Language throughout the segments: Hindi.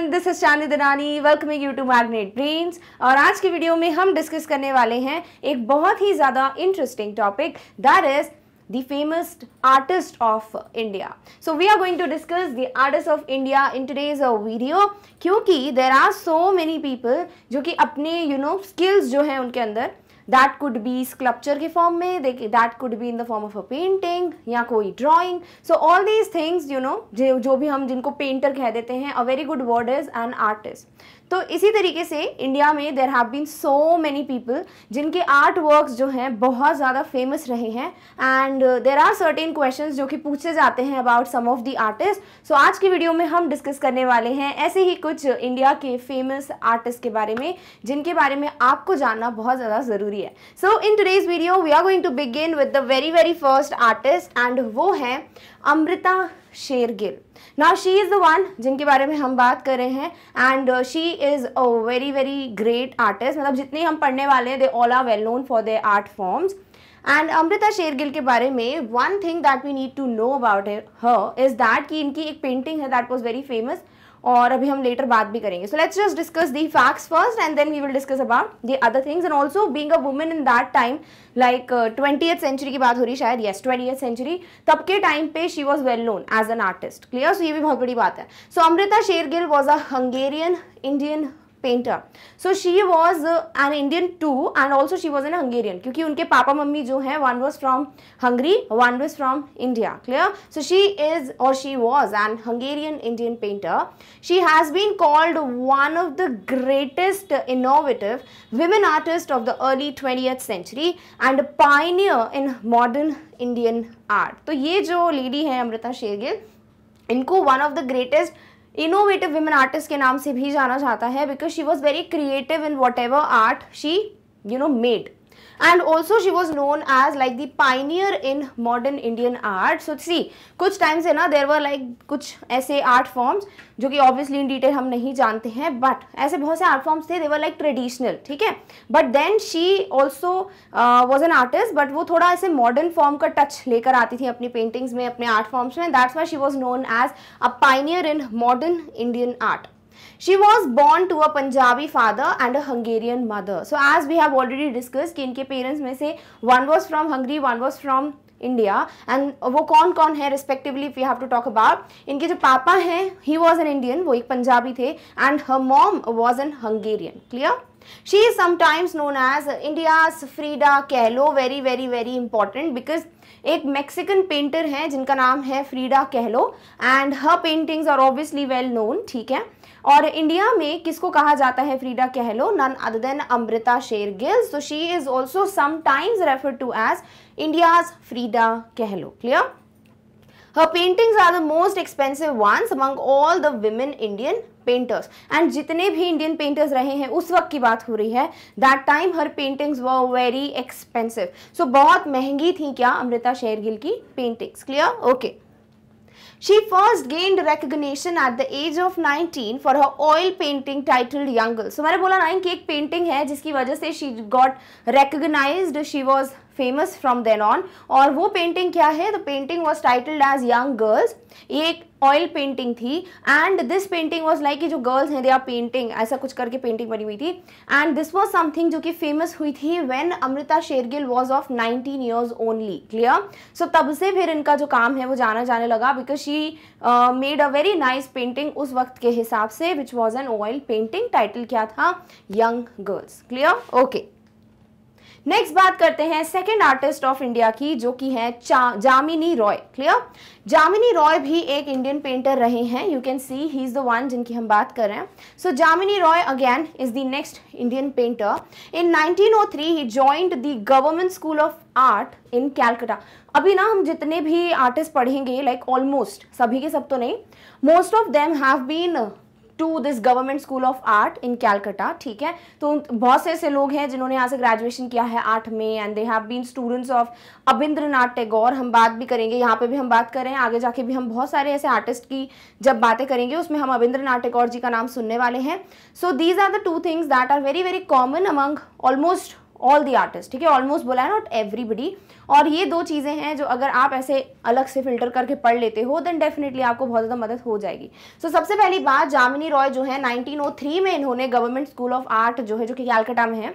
Everyone this is Chandi Darani welcoming you to Magnet Brains और आज की वीडियो में हम डिस्कस करने वाले हैं एक बहुत ही ज़्यादा interesting topic that is the famous artist of India. So we are going to discuss the artists of India in today's video क्योंकि there are so many people जो कि अपने you know skills जो हैं उनके अंदर दैट कुड बी स्कल्पचर के फॉर्म में that could be in the form of a painting या कोई drawing so all these things you know जो भी हम जिनको पेंटर कह देते हैं a very good word is an artist तो इसी तरीके से इंडिया में there have been so many people जिनके आर्ट वर्क्स जो हैं बहुत ज़्यादा फेमस रहे हैं and there are certain question जो कि पूछे जाते हैं about some of the artist so आज की वीडियो में हम डिस्कस करने वाले हैं ऐसे ही कुछ इंडिया के फेमस आर्टिस्ट के बारे में जिनके बारे में आपको जानना बहुत ज़्यादा ज़रूरी है so in today's video we are going to begin with the very very first artist and वो हैं Amrita Shergil now she is the one जिनके बारे में हम बात कर रहे हैं and she is a very very great artist मतलब जितने हम पढ़ने वाले हैं they all are well known for the art forms and Amrita Shergil के बारे में one thing that we need to know about her is that कि इनकी एक पेंटिंग है दैट वॉज वेरी फेमस और अभी हम लेटर बात भी करेंगे so let's just discuss the facts first and then we will discuss about the other things and also being a women in that time like twenty century की बात हो रही शायद येस ट्वेंटी सेंचुरी तब के टाइम पे she was well known as an artist clear so ये भी बहुत बड़ी बात है so Amrita Shergil was a Hungarian Indian painter so she was an Indian too and also she was an Hungarian क्योंकि उनके पापा मम्मी जो है one was from Hungary one was from India clear so she is और she was an Hungarian Indian painter she has been called one of the greatest innovative women artist of the early 20th century and a pioneer in modern Indian art. तो ये जो lady है अमृता शेरगिल इनको one of the greatest innovative women artist के नाम से भी जाना जाता है because she was very creative in whatever art she you know made and also she was known as like the pioneer in modern Indian art so see कुछ टाइम से ना देर वर लाइक कुछ ऐसे आर्ट फॉर्म्स जो कि ऑब्वियसली इन डिटेल हम नहीं जानते हैं बट ऐसे बहुत से आर्ट फॉर्म्स थे देवर लाइक ट्रेडिशनल ठीक है but then she also was an artist but वो थोड़ा ऐसे मॉडर्न फॉर्म का टच लेकर आती थी अपनी पेंटिंग्स में अपने आर्ट फॉर्म्स में that's why she was known as a pioneer in modern Indian art she was born to a Punjabi father and a Hungarian mother. So as we have already discussed कि इनके parents में से one was from Hungary, one was from India and वो कौन कौन है respectively we have to talk about इनके जो पापा हैं ही वॉज एन इंडियन वो एक पंजाबी थे and her mom was an Hungarian clear she is sometimes known as india's frida kahlo very very very important because एक मैक्सिकन पेंटर हैं जिनका नाम है Frida Kahlo and her paintings are obviously well known ठीक है और इंडिया में किसको कहा जाता है फ्रीडा कहलो नन अदर देन अमृता शेर Shergil so she is also sometimes refer to as India's Frida Kahlo clear her paintings are the most expensive ones among all the women indian painters and जितने भी इंडियन पेंटर्स रहे हैं उस वक्त की बात हो रही है that time her paintings were very expensive so बहुत महंगी थी क्या अमृता शेरगिल की paintings clear okay okay. She first gained recognition at the age of 19 for her oil painting titled Young Girl. So मैंने बोला नाइन की एक पेंटिंग है जिसकी वजह से she got recognized. She was famous from then on. और वो पेंटिंग क्या है? The painting was titled as Young Girls. ये एक ऑयल पेंटिंग थी and this painting was like जो गर्ल्स हैं दे आर पेंटिंग ऐसा कुछ करके पेंटिंग बनी हुई थी एंड दिस वॉज समथिंग जो कि फेमस हुई थी when Amrita Shergil was of nineteen years only clear so तब से फिर इनका जो काम है वो जाना जाने लगा because she made a very nice painting उस वक्त के हिसाब से which was an oil painting title क्या था young girls clear okay next बात करते हैं सेकेंड आर्टिस्ट ऑफ इंडिया की जो कि है जामिनी रॉय क्लियर जामिनी रॉय भी एक इंडियन पेंटर रहे हैं you can see he is the one जिनकी हम बात कर रहे हैं so Jamini Roy again is the next Indian painter in 1903 he joined the government school of art in Calcutta अभी ना हम जितने भी आर्टिस्ट पढ़ेंगे लाइक like ऑलमोस्ट सभी के सब तो नहीं most of them have been to this government school of art in Calcutta ठीक है तो बहुत से ऐसे लोग हैं जिन्होंने यहाँ से ग्रेजुएशन किया है आर्ट में and they have been students of Abanindranath Tagore हम बात भी करेंगे यहाँ पे भी हम बात करें आगे जाके भी हम बहुत सारे ऐसे आर्टिस्ट की जब बातें करेंगे उसमें हम नाथ टैगोर जी का नाम सुनने वाले हैं so these are the two things that are very very common among almost all the artist ठीक है ऑलमोस्ट बोला है नॉट एवरीबडी और ये दो चीज़ें हैं जो अगर आप ऐसे अलग से फिल्टर करके पढ़ लेते हो देन डेफिनेटली आपको बहुत ज़्यादा मदद हो जाएगी सो so, सबसे पहली बात जामिनी रॉय जो है 1903 में इन्होंने गवर्नमेंट स्कूल ऑफ आर्ट जो है जो कि कैलकाटा में है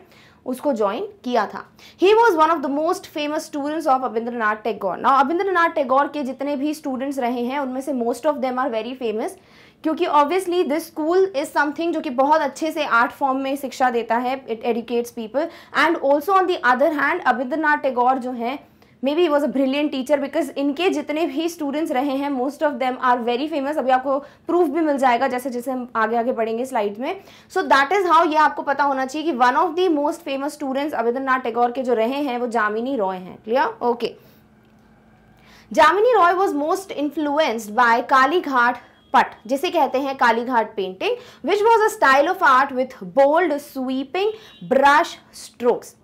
उसको ज्वाइन किया था he was one of the most famous students of Abanindranath Tagore ना अबिंद्रनाथ टैगोर के जितने भी स्टूडेंट्स रहे हैं उनमें से most of them are very famous क्योंकि obviously this school is something जो कि बहुत अच्छे से आर्ट फॉर्म में शिक्षा देता है it educates people and also on the other hand Abanindranath Tagore जो है may be was a brilliant teacher because इनके जितने भी स्टूडेंट्स रहे हैं most of them are very famous अभी आपको प्रूफ भी मिल जाएगा जैसे जैसे हम आगे आगे बढ़ेंगे स्लाइड में सो दैट इज़ हाउ ये आपको पता होना चाहिए कि one of the most famous students Abanindranath Tagore के जो रहे हैं वो जामिनी रॉय हैं clear okay Jamini Roy was most influenced by Kalighat pat जिसे कहते हैं Kalighat painting which was a style of art with bold sweeping brush strokes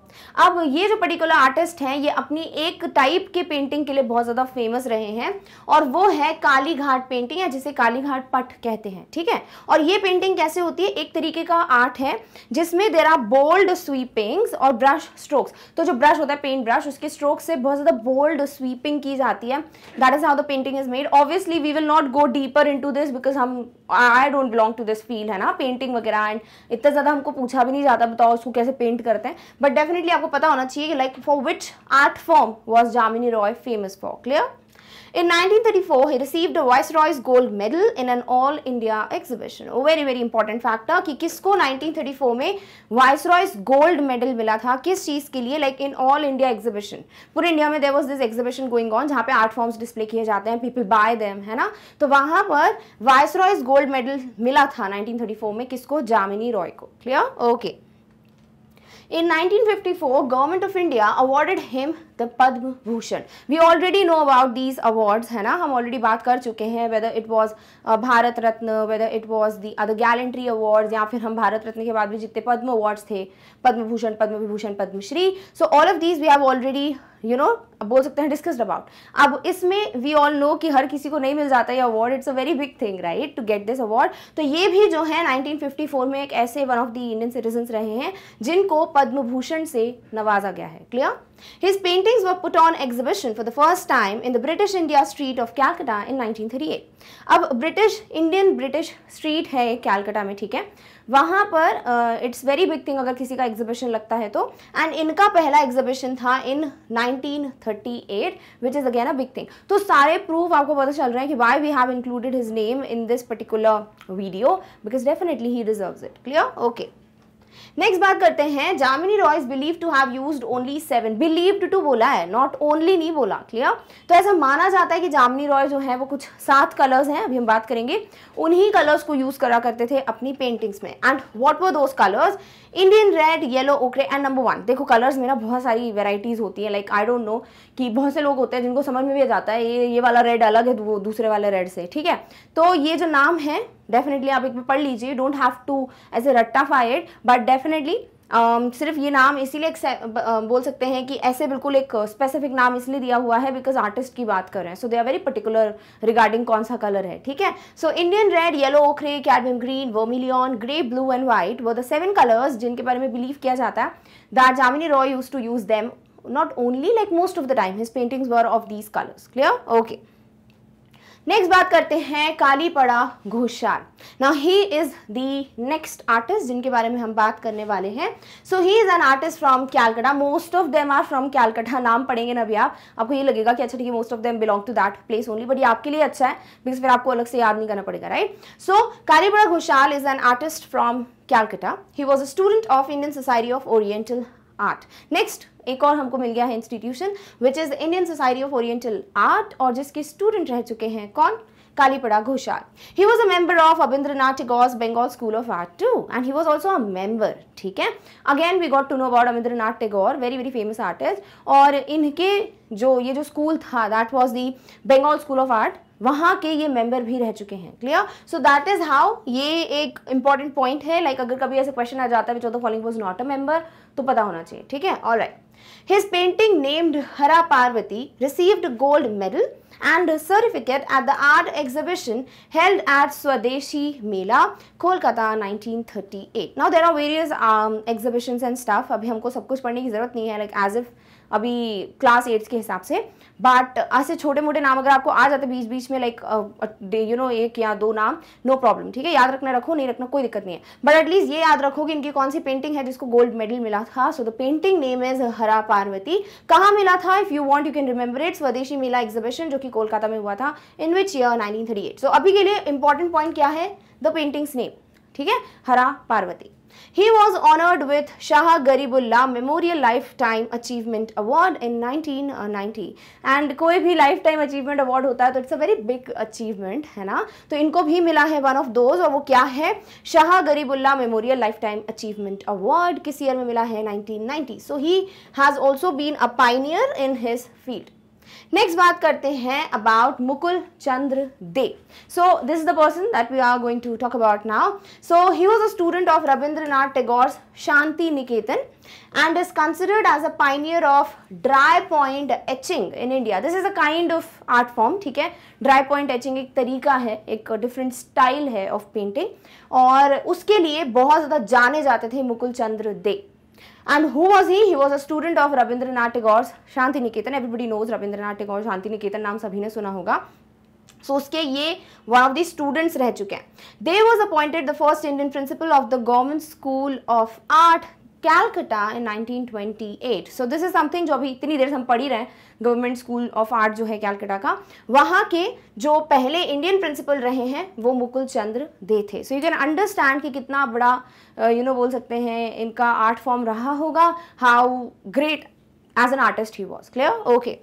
अब ये जो पर्टिकुलर आर्टिस्ट हैं ये अपनी एक टाइप के पेंटिंग के लिए बहुत ज़्यादा फेमस रहे हैं और वो है काली घाट पेंटिंग या जिसे काली घाट पट कहते हैं ठीक है और ये पेंटिंग कैसे होती है एक तरीके का आर्ट है जिसमें देर आर बोल्ड स्वीपिंग्स और ब्रश स्ट्रोक्स तो जो ब्रश होता है पेंट ब्रश उसके स्ट्रोक से बहुत ज़्यादा बोल्ड स्वीपिंग की जाती है that is how the painting is made obviously we will not go deeper into this because हम I don't belong to this field है ना पेंटिंग वगैरह एंड इतना ज़्यादा हमको पूछा भी नहीं जाता बताओ उसको कैसे पेंट करते हैं बट डेफिनेटली भी आपको पता होना चाहिए like for which art form was Jamini Roy famous for clear In 1934, he received the Viceroy's Gold Medal in an All India exhibition. A very very important factor कि किसको 1934 में Viceroy's Gold Medal मिला था किस चीज़ के लिए Like in All India Exhibition. पूरे इंडिया में there was this exhibition going on जहाँ पे art forms display किए जाते हैं people buy them है ना तो वहाँ पर वाइसरॉयज Gold Medal मिला था 1934 में किसको जामिनी रॉय को Clear? okay. In 1954, Government of India awarded him Padma Bhushan we already know about these these है ना हम ऑलरेडी बात कर चुके हैं whether it was Bharat Ratna whether it was the other gallantry award या फिर हम भारत रत्न के बाद भी जितने पद्म awards थे Padma Bhushan Padma Vibhushan Padmashri so all of these we have already you know बोल सकते हैं डिस्कस्ड अबाउट अब इसमें वी ऑल नो कि हर किसी को नहीं मिल जाता ये award it's a very big thing right to get this award तो ये भी जो है 1954 में एक ऐसे one of the Indian citizen रहे हैं जिनको पद्म भूषण से नवाजा गया है clear His paintings were put on exhibition for the first time in the British India Street of Calcutta in 1938. अब ब्रिटिश इंडियन ब्रिटिश स्ट्रीट है कैलकाटा में ठीक है वहाँ पर इट्स वेरी बिग थिंग अगर किसी का एग्जीबिशन लगता है तो एंड इनका पहला एग्जीबिशन था in 1938 which is again a big thing तो सारे प्रूफ आपको पता चल रहे हैं कि why we have included his name in this particular video because definitely he deserve it clear okay next बात करते हैं Jamini Roy is believe to have used only seven believed to बोला है नॉट ओनली नहीं बोला क्लियर तो ऐसा माना जाता है कि जामिनी रॉय जो है वो कुछ सात कलर्स हैं अभी हम बात करेंगे उन्हीं कलर्स को यूज करा करते थे अपनी पेंटिंग्स में and what were those colours Indian red yellow ochre and number one देखो कलर्स में ना बहुत सारी वेराइटीज होती है लाइक आई डोंट नो कि बहुत से लोग होते हैं जिनको समझ में भी आ जाता है ये ये वाला रेड अलग है वो दूसरे वाले रेड से ठीक है तो ये जो नाम है डेफिनेटली आप एक बार पढ़ लीजिए don't have to as a रट्टा फायर बट डेफिनेटली um, सिर्फ ये नाम इसीलिए बोल सकते हैं कि ऐसे बिल्कुल एक स्पेसिफिक नाम इसलिए दिया हुआ है बिकॉज आर्टिस्ट की बात कर रहे हैं so they are very particular regarding कौन सा कलर है ठीक है so Indian red yellow ochre cadmium green vermilion grey blue and white वो द सेवन कलर्स जिनके बारे में बिलीव किया जाता है the Jamini Roy use to use them not only like most of the time his paintings were of these colours clear okay next बात करते हैं Kalipada Ghoshal now he is the next artist जिनके बारे में हम बात करने वाले हैं so he is an artist from Calcutta most of them are from Calcutta नाम पढ़ेंगे ना अभी आप आपको ये लगेगा कि अच्छा ठीक है most of them belong to that place only but ये आपके लिए अच्छा है बिकॉज फिर आपको अलग से याद नहीं करना पड़ेगा right so Kalipada Ghoshal is an artist from Calcutta. He was a student of Indian society of oriental art next एक और हमको मिल गया है institution which is Indian society of oriental art और जिसके स्टूडेंट रह चुके हैं कौन Kalipada Ghoshal he was a member of Abanindranath Tagore's Bengal school of art too and he was also a member ठीक है again we got to know about Abanindranath Tagore very very famous artist और इनके जो ये जो स्कूल था that was the Bengal school of art वहाँ के ये मेंबर भी रह चुके हैं clear so that is how ये एक इंपॉर्टेंट पॉइंट है लाइक like अगर कभी ऐसे क्वेश्चन आ जाता है which was not a member तो पता होना चाहिए ठीक है all right right. His painting named Hara Parvati received a gold medal and a certificate at the art exhibition held at Swadeshi Mela, Kolkata 1938. Now there are various um, exhibitions and stuff. अभी हमको सब कुछ पढ़ने की ज़रूरत नहीं है like as if अभी क्लास एट्स के हिसाब से बट ऐसे छोटे मोटे नाम अगर आपको आ जाते बीच बीच में लाइक यू नो एक या दो नाम नो प्रॉब्लम ठीक है याद रखना रखो नहीं रखना कोई दिक्कत नहीं है बट एटलीस्ट ये याद रखो कि इनकी कौन सी पेंटिंग है जिसको गोल्ड मेडल मिला था so the painting name is Hara Parvati कहाँ मिला था if you want you can remember it Swadeshi Mela exhibition जो कि कोलकाता में हुआ था in which year nineteen thirty eight so अभी के लिए इंपॉर्टेंट पॉइंट क्या है द पेंटिंग्स नेम ठीक है हरा Parvati He was honored with Shah Garibullah Memorial Lifetime Achievement Award in 1990. And कोई भी लाइफ टाइम अचीवमेंट अवार्ड होता है तो it's a very big achievement है ना तो इनको भी मिला है वन ऑफ दोज और वो क्या है Shah Gharibullah memorial lifetime achievement award किस ईयर में मिला है 1990. So he has also been a pioneer in his field next बात करते हैं about Mukul Chandra Dey so this is the person that we are going to talk about now so he was a student of Rabindranath Tagore's Shantiniketan and is considered as a pioneer of dry point etching in India this is a kind of art form ठीक है ड्राई पॉइंट एचिंग एक तरीका है एक डिफरेंट स्टाइल है ऑफ पेंटिंग और उसके लिए बहुत ज़्यादा जाने जाते थे Mukul Chandra Dey And who was he? He was a student of Rabindranath Tagore's Shanti Niketan. Everybody knows Rabindranath Tagore Shanti Niketan naam sabhi ne suna hoga so, uske ye one of the students reh chuke hain they was appointed the first indian principal of the government school of art Calcutta in 1928 so this is something जो अभी इतनी देर से हम पढ़ ही रहे हैं गवर्नमेंट स्कूल ऑफ आर्ट जो है कैलकटा का वहाँ के जो पहले इंडियन प्रिंसिपल रहे हैं वो मुकुल चंद्र दे थे सो यू कैन अंडरस्टैंड कि कितना बड़ा you uh, know you know, बोल सकते हैं इनका आर्ट फॉर्म रहा होगा how great as an artist he was clear okay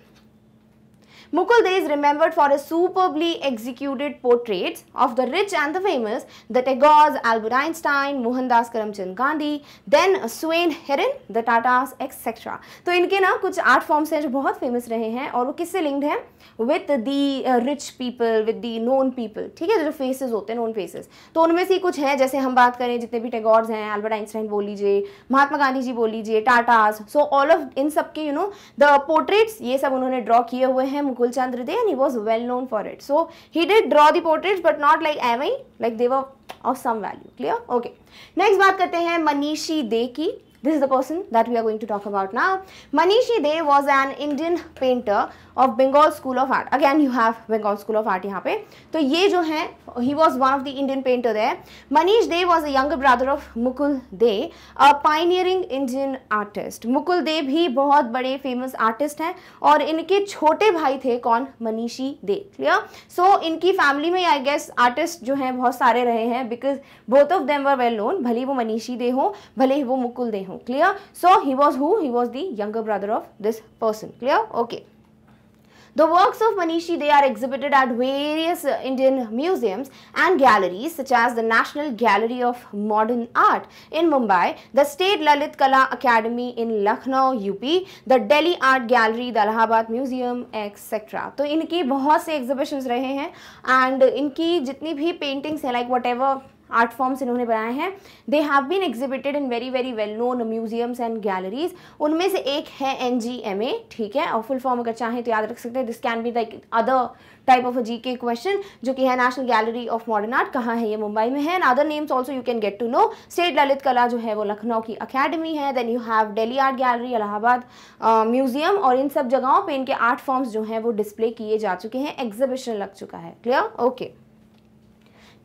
Mukul Dey is remembered for his superbly executed portraits of the rich and the famous, the Tagores, Albert Einstein, Mohandas Karamchand Gandhi, then Swain Heron, the Tatas, etc. तो इनके ना कुछ आर्ट फॉर्म्स हैं जो बहुत फेमस रहे हैं और वो किससे लिंक्ड हैं with the rich people with the known people ठीक है जो फेसेस होते हैं नोन फेसेस तो उनमें से कुछ हैं जैसे हम बात करें जितने भी टैगोर्स हैं अल्बर्ट आइंस्टाइन बोल लीजिए महात्मा गांधी जी बोल लीजिए टाटाज सो ऑल ऑफ इन सब के यू नो द पोर्ट्रेट्स ये सब उन्होंने ड्रॉ किए हुए हैं Kulchand Ridey and he was well known for it. So he did draw the portraits but not like am like they were of some value. Clear? Okay. Next बात करते हैं Manishi Dey This is the person that we are going to talk about now. Manishi Dey was an Indian painter of Bengal school of art again you have Bengal school of art यहाँ पे तो ये जो है he was one of the Indian painter है Manish Dey was a young brother of Mukul Dey a pioneering Indian artist Mukul Dey भी बहुत बड़े फेमस आर्टिस्ट हैं और इनके छोटे भाई थे कौन Manishi Dey clear so so, इनकी फैमिली में आई गेस आर्टिस्ट जो हैं बहुत सारे रहे हैं because both of them were well known भले वो मनीषी दे हो भले वो मुकुल दे हो clear so he was who he was the younger brother of this person clear okay The works of Manishi they are exhibited at various Indian museums and galleries such as the National Gallery of Modern Art in Mumbai, the State Lalit Kala Academy in Lucknow UP, the Delhi Art Gallery, the Allahabad Museum etc. तो इनकी बहुत से exhibitions रहे हैं and इनकी जितनी भी paintings हैं like whatever आर्ट फॉर्म्स इन्होंने बनाए हैं they have been exhibited in very very well known museums and galleries उनमें से एक है एन जी एम ए ठीक है और फुल फॉर्म अगर चाहें तो याद रख सकते हैं this can be like other type of a G K question जो कि है national gallery of modern art कहाँ है ये मुंबई में है and other names also you can get to know state Lalit Kala जो है वो लखनऊ की अकेडमी है then you have Delhi art gallery Allahabad museum और इन सब जगहों पर इनके आर्ट फॉर्म्स जो हैं वो डिस्प्ले किए जा चुके हैं एग्जिबिशन लग चुका है क्लियर ओके okay.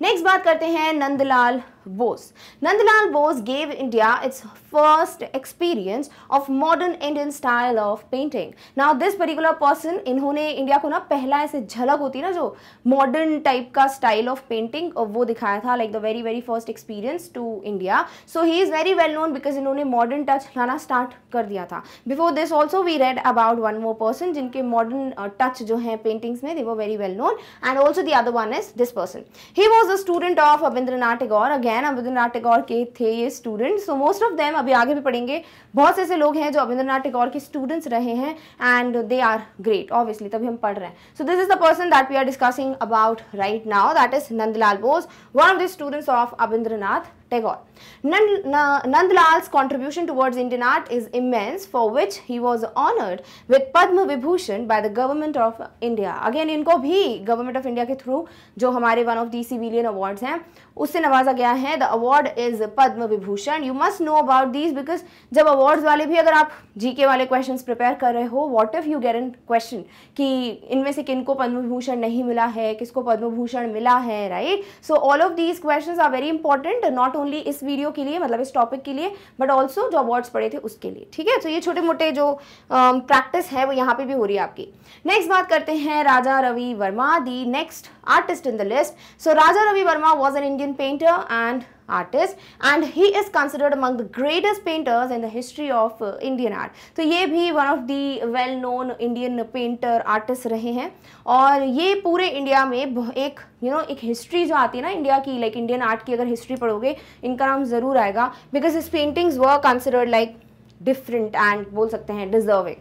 नेक्स्ट बात करते हैं Nandalal Bose. Nandalal Bose gave India its first experience of modern Indian style of painting. Now this particular person इन्होंने इंडिया को ना पहला ऐसे झलक होती ना जो मॉडर्न टाइप का स्टाइल ऑफ पेंटिंग वो दिखाया था like the very very first experience to India so he is very well known because इन्होंने मॉडर्न टच लाना स्टार्ट कर दिया था before this also we read about one more person जिनके मॉडर्न टच uh, जो है पेंटिंग्स में दे वो very well known and also the other one is this person he was a student of Rabindranath Tagore again हैं अभिंद्रनाथ टैगोर के थे ये student so most of them अभी आगे भी पढ़ेंगे बहुत से ऐसे लोग हैं जो अभिंद्रनाथ टैगोर के स्टूडेंट्स रहे हैं and they are great obviously तभी हम पढ़ रहे हैं so this is the person that we are discussing about right now that is Nandalal Bose one of the students of Abanindranath Tagore. Nand, Nandlal's contribution towards Indian art is immense for which he was honored with Padma Vibhushan by the government of India. Again इनको भी government of India के through जो हमारे one of the civilian awards हैं उससे नवाजा गया है The award is Padma Vibhushan. You must know about these because जब awards वाले भी अगर आप GK वाले questions prepare कर रहे हो what if you get a question कि इनमें से किनको Padma Vibhushan नहीं मिला है किसको Padma Vibhushan मिला है right so all of these question are very important not only इस वीडियो के लिए मतलब इस टॉपिक के लिए बट ऑल्सो जो अवार्ड्स पड़े थे उसके लिए ठीक है तो ये छोटे मोटे जो प्रैक्टिस um, है वो यहाँ पे भी हो रही है आपकी नेक्स्ट बात करते हैं Raja Ravi Varma the next artist in the list so Raja Ravi Varma was an Indian painter and artist and he is considered among the greatest painters in the history of Indian art तो ये भी one of the well known Indian painter artist रहे हैं और ये पूरे इंडिया में एक यू you नो know, एक हिस्ट्री जो आती है ना इंडिया की लाइक इंडियन आर्ट की अगर हिस्ट्री पढ़ोगे इनका नाम ज़रूर आएगा because his paintings were considered like different and बोल सकते हैं deserving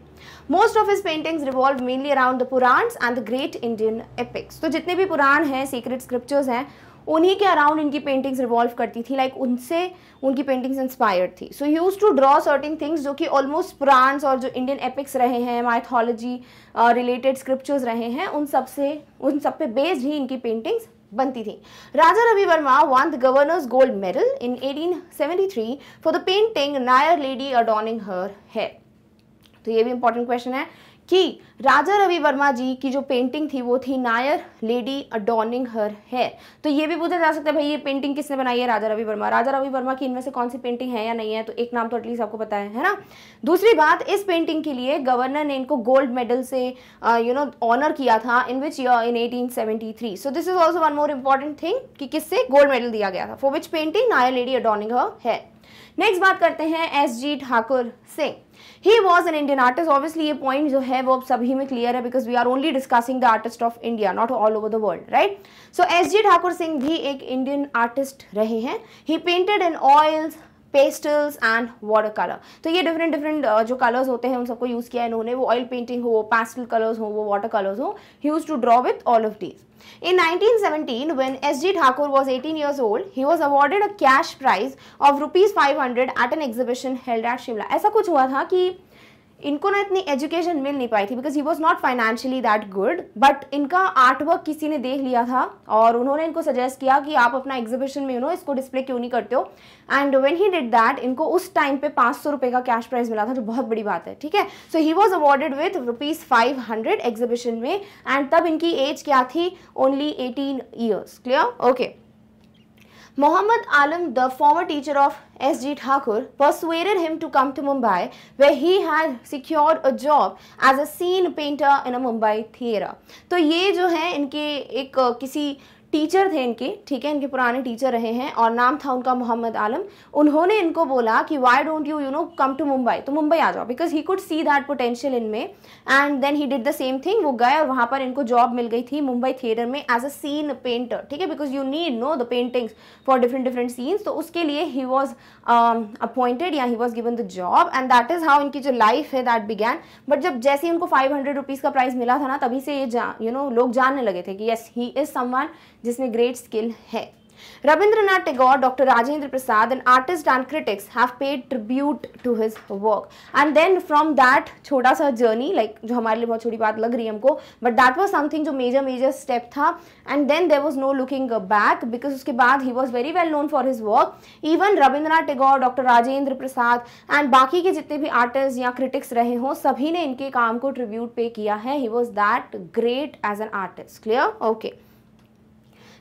most of his paintings revolve mainly around the Puranas and the great Indian epics तो जितने भी पुराण हैं सीक्रेट स्क्रिप्चर्स हैं उन्हीं के अराउंड इनकी पेंटिंग्स रिवॉल्व करती थी लाइक like उनसे उनकी पेंटिंग्स इंस्पायर्ड थी so use to draw certain things जो कि ऑलमोस्ट प्रांस और जो इंडियन एपिक्स रहे हैं माइथोलॉजी रिलेटेड स्क्रिप्चर्स रहे हैं उन सब से उन सब पे बेस्ड ही इनकी पेंटिंग्स बनती थी Raja Ravi Varma won the governor's gold medal in 1873 for the painting Nair lady adorning her है तो ये भी इंपॉर्टेंट क्वेश्चन है कि राजा रवि वर्मा जी की जो पेंटिंग थी वो थी Nair lady adorning her hair तो ये भी पूछा जा सकता है भाई ये पेंटिंग किसने बनाई है राजा रवि वर्मा राजा रवि वर्मा की इनमें से कौन सी पेंटिंग है या नहीं है तो एक नाम तो एटलीस्ट आपको पता है है ना दूसरी बात इस पेंटिंग के लिए गवर्नर ने इनको गोल्ड मेडल से यू नो ऑनर किया था in which in eighteen seventy three so this is also one more important thing कि किससे गोल्ड मेडल दिया गया था for which painting Nair lady adorning her hair next बात करते हैं S G Thakur Singh he was an Indian artist obviously ये पॉइंट जो है वो अब सभी में क्लियर है because we are only discussing the artist of India not all over the world right so S G Thakur Singh भी एक इंडियन आर्टिस्ट रहे हैं he painted in oils pastels and water colour तो ये डिफरेंट डिफरेंट uh, जो कलर्स होते हैं उन सबको यूज़ किया है इन्होंने वो ऑयल पेंटिंग हो पेस्टल कलर्स हो वो वाटर कलर्स हो he use to draw with all of these In 1917, when S.G. Thakur was 18 years old, he was awarded a cash prize of rupees 500 at an exhibition held at Shimla. ऐसा कुछ हुआ था कि इनको ना इतनी एजुकेशन मिल नहीं पाई थी because he was not financially that good but इनका आर्ट वर्क किसी ने देख लिया था और उन्होंने इनको सजेस्ट किया कि आप अपना एग्जीबिशन में यू नो इसको डिस्प्ले क्यों नहीं करते हो and when he did that इनको उस टाइम पे पाँच सौ रुपये का कैश प्राइज मिला था जो बहुत बड़ी बात है ठीक है so he was awarded with rupees five hundred exhibition में एंड तब इनकी एज क्या थी only eighteen years clear okay Mohammad Alam, the former teacher of S.G. Thakur, persuaded him to come to Mumbai where he had secured a job as a scene painter in a Mumbai theatre. तो ये जो है इनके एक किसी टीचर थे इनके ठीक है इनके पुराने टीचर रहे हैं और नाम था उनका मोहम्मद आलम उन्होंने इनको बोला कि why don't you you know come to Mumbai तो मुंबई आ जाओ because he could see that potential इन में and then he did the same thing वो गए और वहाँ पर इनको जॉब मिल गई थी मुंबई थिएटर में एज अ सीन पेंटर ठीक है because you need know the paintings for different different scenes तो उसके लिए ही वॉज अपॉइंटेड या he was given the job and that is how इनकी जो लाइफ है दैट बिगैन बट जब जैसे ही उनको फाइव हंड्रेड रुपीज़ का प्राइज मिला था ना तभी से ये यू नो you know, लोग जानने लगे थे कि येस ही इज़ समान जिसमें ग्रेट स्किल है Rabindranath Tagore doctor Rajendra Prasad and artist and critics have paid tribute to his work and then from that छोटा सा जर्नी लाइक जो हमारे लिए बहुत छोटी बात लग रही है हमको बट दैट वॉज समथिंग जो मेजर मेजर स्टेप था and then there was no looking back because उसके बाद he was very well known for his work even Rabindranath Tagore doctor Rajendra Prasad and बाकी के जितने भी आर्टिस्ट या क्रिटिक्स रहे हों सभी ने इनके काम को ट्रिब्यूट पे किया है he was that great as an artist clear okay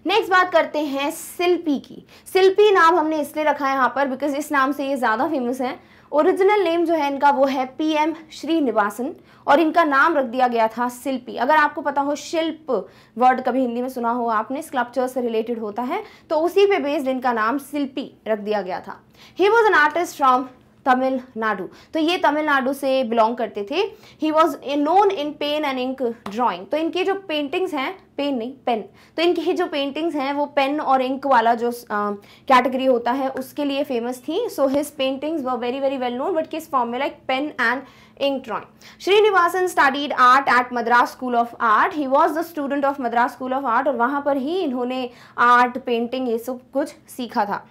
next बात करते हैं सिल्पी की सिल्पी नाम हमने इसलिए रखा है यहाँ पर बिकॉज इस नाम से ये ज़्यादा फेमस है ओरिजिनल नेम जो है इनका वो है पी एम श्रीनिवासन और इनका नाम रख दिया गया था शिल्पी अगर आपको पता हो शिल्प वर्ड कभी हिंदी में सुना हो आपने स्कल्पचर से रिलेटेड होता है तो उसी पे बेस्ड इनका नाम शिल्पी रख दिया गया था he was an artist from Tamil Nadu तो ये तमिलनाडु से बिलोंग करते थे तो तो he was known in pen and ink drawing तो इनकी जो पेंटिंग्स हैं पेन नहीं पेन तो इनकी जो पेंटिंग्स हैं वो पेन और इंक वाला जो कैटेगरी uh, होता है उसके लिए फेमस थी so his paintings were very very well known but किस फॉर्म में like pen and ink drawing Srinivasan studied art at Madras school of art he was the student of Madras school of art और वहाँ पर ही इन्होंने आर्ट पेंटिंग ये सब कुछ सीखा था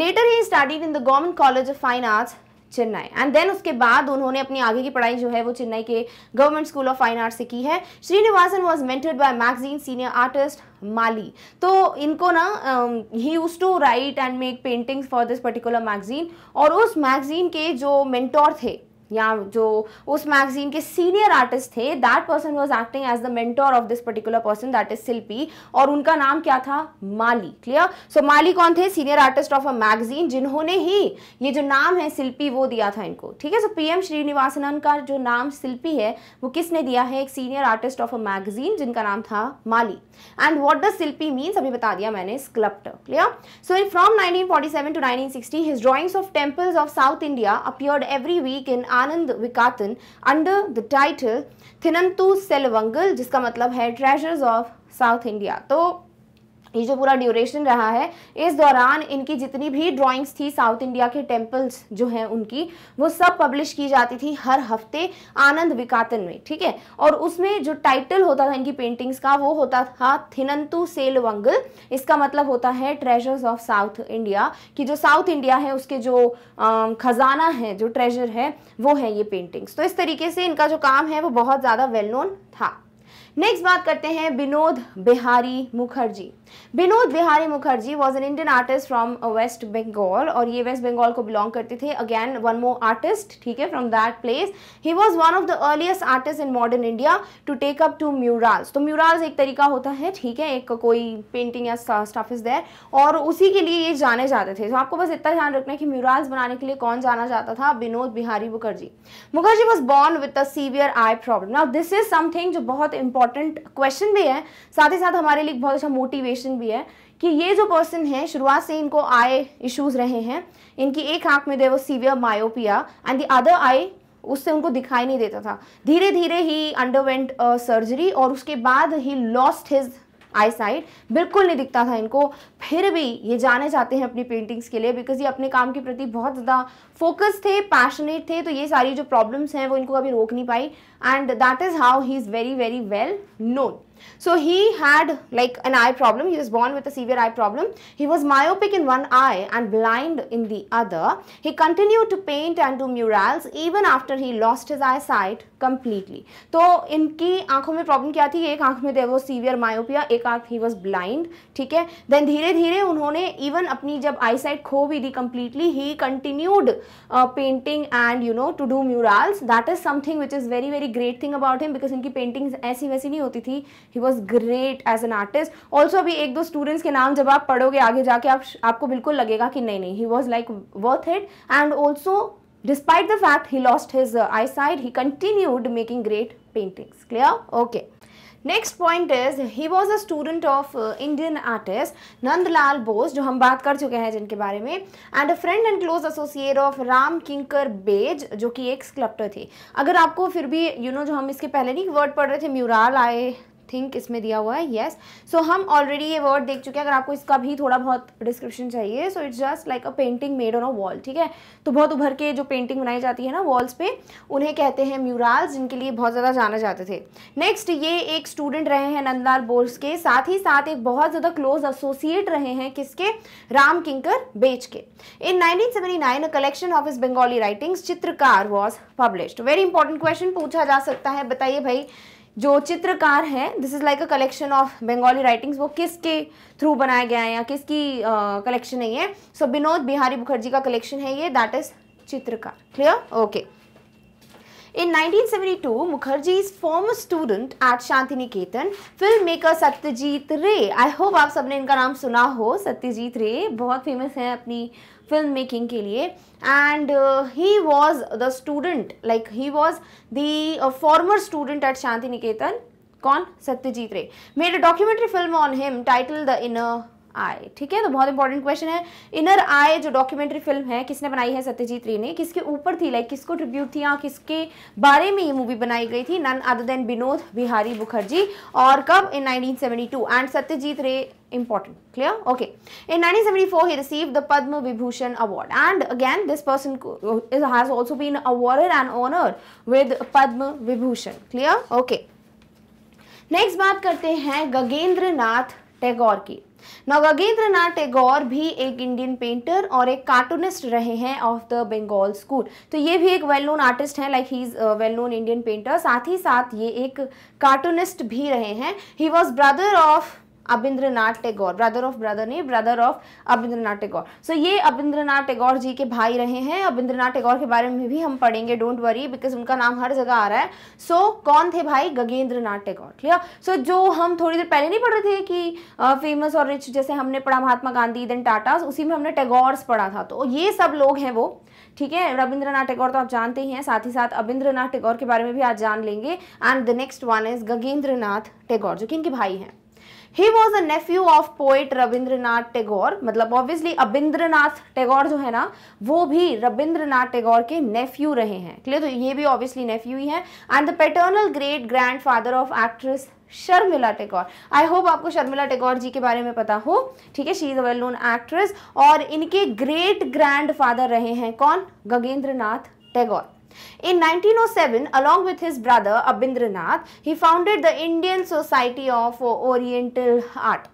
later he studied in the government college of fine arts Chennai and then उसके बाद उन्होंने अपनी आगे की पढ़ाई जो है वो चेन्नई के government school of fine art से की है Srinivasan was mentored by magazine senior artist Mali तो इनको ना he use to write and make paintings for this particular magazine और उस मैगजीन के जो मेंटोर थे या जो उस मैगजीन के सीनियर आर्टिस्ट थे that person was acting as the mentor of this particular person that is Silpi और उनका नाम क्या था माली क्लियर सो so, माली कौन थे senior artist of a magazine जिन्होंने ही ये जो नाम है शिल्पी वो दिया था इनको ठीक है सो पी एम श्रीनिवासनन का जो नाम शिल्पी है वो किसने दिया है एक senior artist of a magazine जिनका नाम था Mali and what does Shilpi means अभी बता दिया मैंने sculptor clear so from nineteen forty seven to nineteen sixty his drawings of temples of south India appeared every week in Ananda Vikatan under the title Thennattu Selvangal जिसका मतलब है ट्रेजर्स ऑफ साउथ इंडिया तो ये जो पूरा ड्यूरेशन रहा है इस दौरान इनकी जितनी भी ड्राइंग्स थी साउथ इंडिया के टेम्पल्स जो हैं उनकी वो सब पब्लिश की जाती थी हर हफ्ते आनंद विकातन में ठीक है और उसमें जो टाइटल होता था इनकी पेंटिंग्स का वो होता था थिनंतु सेल वंगल इसका मतलब होता है ट्रेजर्स ऑफ साउथ इंडिया कि जो साउथ इंडिया है उसके जो खजाना है जो ट्रेजर है वो है ये पेंटिंग्स तो इस तरीके से इनका जो काम है वो बहुत ज़्यादा वेल नोन था नेक्स्ट बात करते हैं Benode Bihari Mukherjee Benode Bihari Mukherjee was an Indian artist from west Bengal और ये वेस्ट बंगाल को बिलोंग करते थे अगेन वन मोर आर्टिस्ट ठीक है from that place he was one of the earliest artists in modern India to take up to murals तो म्यूराल्स एक तरीका होता है ठीक है एक कोई पेंटिंग या स्टाफ इज देर और उसी के लिए ये जाने जाते थे तो आपको बस इतना ध्यान रखना है कि म्यूराल्स बनाने के लिए कौन जाना जाता था Benode Bihari Mukherjee Mukherjee was born with a severe eye problem now this is something जो बहुत इंपॉर्टेंट क्वेश्चन भी है साथ ही साथ हमारे लिए बहुत अच्छा मोटिवेशन क्वेश्चन भी है कि ये जो पर्सन है शुरुआत से इनको आई इश्यूज रहे हैं इनकी एक आंख में दे वो severe myopia and the other eye उससे उनको दिखाई नहीं देता था धीरे धीरे ही अंडरवेंट सर्जरी और उसके बाद he lost his I eyesight बिल्कुल नहीं दिखता था इनको फिर भी ये जाने जाते हैं अपनी पेंटिंग्स के लिए बिकॉज ये अपने काम के प्रति बहुत ज़्यादा फोकस थे पैशनेट थे तो ये सारी जो प्रॉब्लम्स हैं वो इनको कभी रोक नहीं पाई and that is how he is very very well known So he had like an eye problem. He was born with a severe eye problem. He was myopic in one eye and blind in the other. He continued to paint and do murals even after he lost his eyesight completely. So in aankhon mein problem kya thi? Ek aankh mein there was severe myopia. Ek aankh he was blind. ठीक Then धीरे धीरे उन्होंने even अपनी जब eyesight खो भी दी completely, he continued uh, painting and you know to do murals. That is something which is very very great thing about him because इनकी paintings ऐसी वैसी नहीं होती थी. He was great as an artist also अभी एक दो स्टूडेंट्स के नाम जब आप पढ़ोगे आगे जाके आप आपको बिल्कुल लगेगा कि नहीं नहीं he was like worth it and also despite the fact he lost his I sight he continued making great paintings clear okay next point is he was a student of Indian artist Nandalal Bose जो हम बात कर चुके हैं जिनके बारे में and a friend and close associate of Ram Kinkar Baij जो कि एक स्कल्प्टर थे अगर आपको फिर भी यू you नो know, जो हम इसके पहले नहीं वर्ड पढ़ रहे थे म्यूराल आए थिंक इसमें दिया हुआ है येस yes. सो so, हम ऑलरेडी ये वर्ड देख चुके हैं अगर आपको इसका भी थोड़ा बहुत डिस्क्रिप्शन चाहिए so it's just like a painting made on a wall ठीक है तो बहुत उभर के जो पेंटिंग बनाई जाती है ना वॉल्स पे उन्हें कहते हैं म्यूराल्स जिनके लिए बहुत ज़्यादा जाना जाते थे नेक्स्ट ये एक स्टूडेंट रहे हैं नंदलाल बोर्स के साथ ही साथ एक बहुत ज़्यादा क्लोज एसोसिएट रहे हैं किसके राम किंकर बेच के in nineteen a collection of his Bengali writings Chitrakar was published very important question पूछा जा सकता है बताइए भाई जो चित्रकार हैं this is like a collection of Bengali writings वो किसके थ्रू बनाया गया है या किसकी कलेक्शन है ये सो विनोद बिहारी मुखर्जी का कलेक्शन है ये that is Chitrakar clear okay In 1972, Mukherjee's former student at Shantiniketan, filmmaker Satyajit Ray, I hope आप सबने इनका नाम सुना हो सत्यजीत रे बहुत फेमस हैं अपनी फिल्म मेकिंग के लिए and he was the student like he was the former student at Shantiniketan कौन Satyajit Ray made a documentary film on him title the inner eye ठीक है तो बहुत इंपॉर्टेंट क्वेश्चन है इनर आई जो डॉक्यूमेंट्री फिल्म है किसने बनाई है सत्यजीत रे ने किसके ऊपर थी लाइक किसको ट्रिब्यूट थी और किसके बारे में ये मूवी बनाई गई थी none other than Vinod Bihari Mukherjee और कब इन 1972 एंड सत्यजीत रे important clear okay in 1974 he received the padma vibhushan award and again this person is has also been awarded an honor with padma vibhushan clear okay next baat karte hain gagendranath tagore ki now gagendranath tagore bhi ek indian painter aur ek cartoonist rahe hain of the bengal school to ye bhi ek well known artist known like he is well known indian painter sath hi sath ye ek cartoonist bhi rahe hain he was brother of Abanindranath Tagore brother of brother नहीं brother of Abanindranath Tagore so ये अबिंद्रनाथ टैगोर जी के भाई रहे हैं अबिंद्रनाथ टैगोर के बारे में भी हम पढ़ेंगे डोंट वरी बिकॉज उनका नाम हर जगह आ रहा है सो so, कौन थे भाई Gaganendranath Tagore clear so so, जो हम थोड़ी देर पहले नहीं पढ़ रहे थे कि फेमस और रिच जैसे हमने पढ़ा महात्मा गांधी देन टाटा उसी में हमने टैगोर्स पढ़ा था तो ये सब लोग हैं वो ठीक है रविंद्रनाथ टैगोर तो आप जानते ही हैं साथ ही साथ अबिंद्रनाथ टैगोर के बारे में भी आज जान लेंगे and the next one is Gaganendranath Tagore जो कि इनके भाई हैं he was a nephew of poet Rabindranath Tagore मतलब ऑब्वियसली अबिंद्रनाथ टैगोर जो है ना वो भी रविंद्रनाथ टैगोर के नेफ्यू रहे हैं क्लियर तो ये भी ऑब्वियसली नेफ्यू ही है and the paternal great grand father of actress Sharmila Tagore I hope आपको शर्मिला टैगोर जी के बारे में पता हो ठीक है she is a well known actress और इनके ग्रेट ग्रैंड फादर रहे हैं कौन Gaganendranath Tagore In 1907, along with his brother Abindranath, he founded the Indian Society of Oriental Art.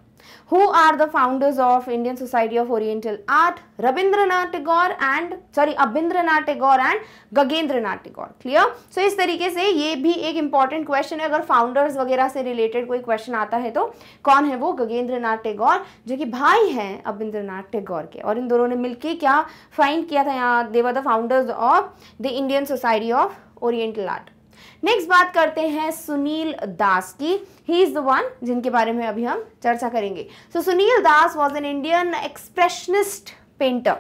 Who are who are the founders of Indian Society of Oriental Art, Rabindranath Tagore and sorry Abhindranath and Gaganendranath Tagore clear so इस तरीके से ये भी एक इंपॉर्टेंट क्वेश्चन है अगर फाउंडर्स वगैरह से रिलेटेड कोई क्वेश्चन आता है तो कौन है वो गगेंद्र नाथ टैगोर जो कि भाई है अबिंद्र नाथ टैगोर के और इन दोनों ने मिलकर क्या फाइंड किया था यहाँ they were the founders of the Indian society of oriental art next बात करते हैं सुनील दास की ही इज़ द वन जिनके बारे में अभी हम चर्चा करेंगे so so, Sunil Das was an Indian expressionist painter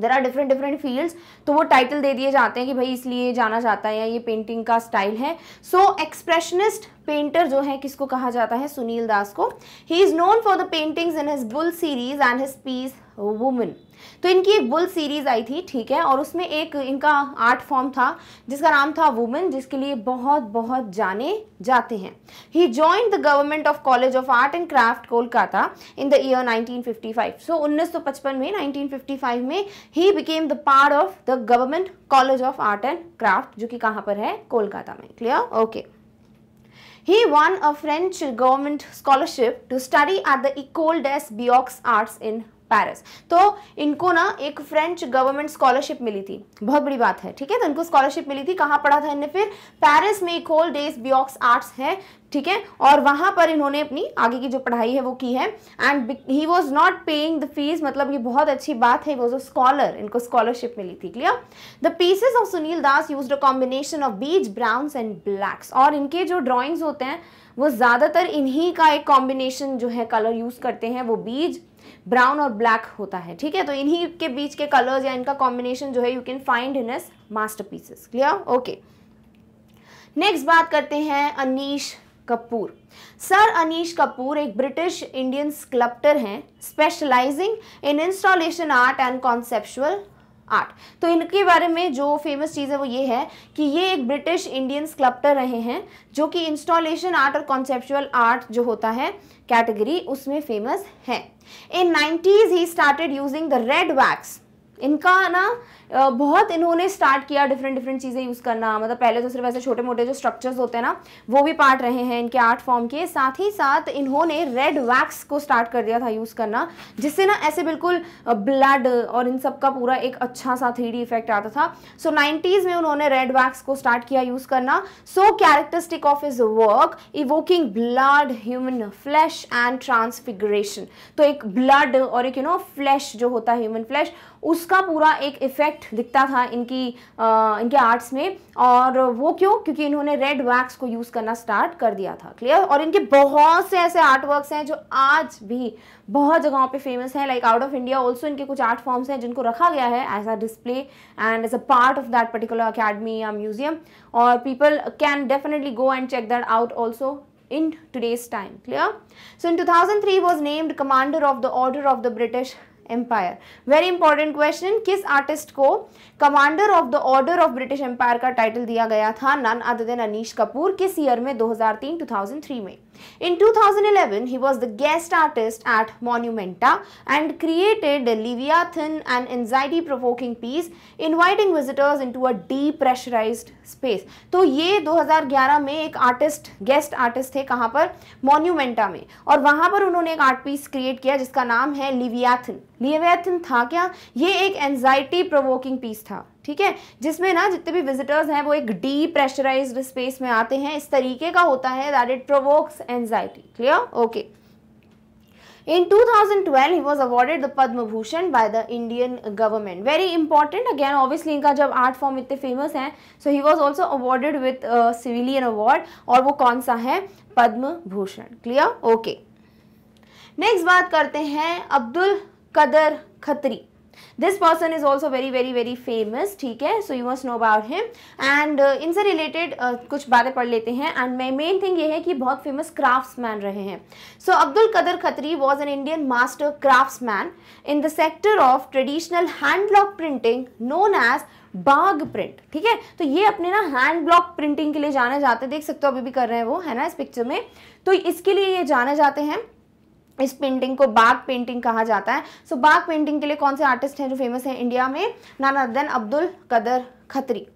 there are different different fields तो वो टाइटल दे दिए जाते हैं कि भाई इसलिए जाना जाता है या ये पेंटिंग का स्टाइल है सो एक्सप्रेशनिस्ट पेंटर जो है किसको कहा जाता है सुनील दास को he is known for the paintings in his bull series and his piece women तो इनकी एक बुल सीरीज आई थी ठीक है और उसमें एक इनका आर्ट फॉर्म था जिसका नाम था वुमेन जिसके लिए बहुत बहुत जाने जाते हैं he join the government of college of art and craft Kolkata in the year 1955 so so, 1955 में 1955 में he became the part of the government college of art and craft जो कि कहां पर है कोलकाता में clear okay okay. He won a French government scholarship to study at the École des Beaux-Arts in Paris तो इनको ना एक फ्रेंच गवर्नमेंट स्कॉलरशिप मिली थी बहुत बड़ी बात है ठीक है तो इनको स्कॉलरशिप मिली थी कहाँ पढ़ा था इन्हें फिर पेरिस में एक होल डेज बियॉक्स आर्ट्स है ठीक है और वहां पर इन्होंने अपनी आगे की जो पढ़ाई है वो की है and he was not paying the fees मतलब ये बहुत अच्छी बात है वॉज अ स्कॉलर इनको स्कॉलरशिप मिली थी clear the pieces of Sunil Das use a combination of beach browns and blacks और इनके जो ड्रॉइंग्स होते हैं वो ज़्यादातर इन्हीं का एक कॉम्बिनेशन जो है कलर यूज़ करते हैं वो बीज ब्राउन और ब्लैक होता है ठीक है तो इन्हीं के बीच के कलर्स या इनका कॉम्बिनेशन जो है you can find in his master pieces clear okay next बात करते हैं अनिश कपूर सर अनिश कपूर एक ब्रिटिश इंडियन स्कल्प्टर हैं specialising in installation art and conceptual art तो इनके बारे में जो फेमस चीज़ है वो ये है कि ये एक ब्रिटिश इंडियंस क्लब्टर रहे हैं जो कि इंस्टॉलेशन आर्ट और कॉन्सेप्चुअल आर्ट जो होता है कैटेगरी उसमें फेमस है in nineties he started using the red wax इनका ना बहुत इन्होंने स्टार्ट किया डिफरेंट डिफरेंट चीज़ें यूज़ करना मतलब पहले तो सिर्फ ऐसे छोटे मोटे जो स्ट्रक्चर्स होते हैं ना वो भी पार्ट रहे हैं इनके आर्ट फॉर्म के साथ ही साथ इन्होंने रेड वैक्स को स्टार्ट कर दिया था यूज़ करना जिससे ना ऐसे बिल्कुल ब्लड और इन सब का पूरा एक अच्छा सा थ्री इफेक्ट आता था सो so, नाइन्टीज़ में उन्होंने रेड वैक्स को स्टार्ट किया यूज़ करना so characteristic of his work evoking blood human flesh and transfiguration तो एक ब्लड और एक यू नो फ्लैश जो होता है ह्यूमन फ्लैश उसका पूरा एक इफेक्ट इफेक्ट दिखता था इनकी आ, इनके आर्ट्स में और वो क्यों क्योंकि इन्होंने रेड वैक्स को यूज़ करना स्टार्ट कर दिया था क्लियर और इनके बहुत से ऐसे आर्ट वर्क्स हैं जो आज भी बहुत जगहों पे फेमस हैं like out of India also इनके कुछ आर्ट फॉर्म्स हैं जिनको रखा गया है as a display and as a part of that particular academy या म्यूजियम और people can definitely go and check that out also in today's time clear so in 2003 was named commander of the order of the british empire very important question किस आर्टिस्ट को commander of the order of British empire का टाइटल दिया गया था none other than Anish Kapoor किस ईयर में 2003 2003 में In 2011, he was the guest artist at Monumenta and created the Leviathan, an anxiety-provoking piece, inviting visitors into a depressurized space. तो ये 2011 में एक आर्टिस्ट गेस्ट आर्टिस्ट थे कहाँ पर मोन्यूमेंटा में और वहाँ पर उन्होंने एक आर्ट पीस क्रिएट किया जिसका नाम है लिवियाथिन लिवियाथिन था क्या ये एक एन्जाइटी प्रोवोकिंग पीस था ठीक है जिसमें ना जितने भी विजिटर्स हैं वो एक डीप्रेशराइज्ड स्पेस में आते हैं इस तरीके का होता है that it provokes anxiety clear okay In 2012, he was awarded the Padma Bhushan by the Indian government. Very important. Again, obviously, इनका जब art form इतने famous हैं so he was also awarded with a civilian award. और वो कौन सा है Padma Bhushan clear okay next बात करते हैं Abdul Kadar Khatri this person is also very very very famous ठीक है so you must know about him and इनसे रिलेटेड uh, कुछ बातें पढ़ लेते हैं एंड मेन थिंग ये है कि बहुत फेमस क्राफ्ट मैन रहे हैं so Abdul Kadar Khatri was an Indian master craft man in the sector of traditional handblock printing known as Bagh print ठीक है तो ये अपने ना हैंड ब्लॉक प्रिंटिंग के लिए जाने जाते हैं देख सकते हो अभी भी कर रहे हैं वो है ना इस पिक्चर में तो इसके लिए ये जाने जाते हैं इस पेंटिंग को बाग पेंटिंग कहा जाता है सो so, बाग पेंटिंग के लिए कौन से आर्टिस्ट हैं जो फेमस हैं इंडिया में नाना than Abdul Kadar Khatri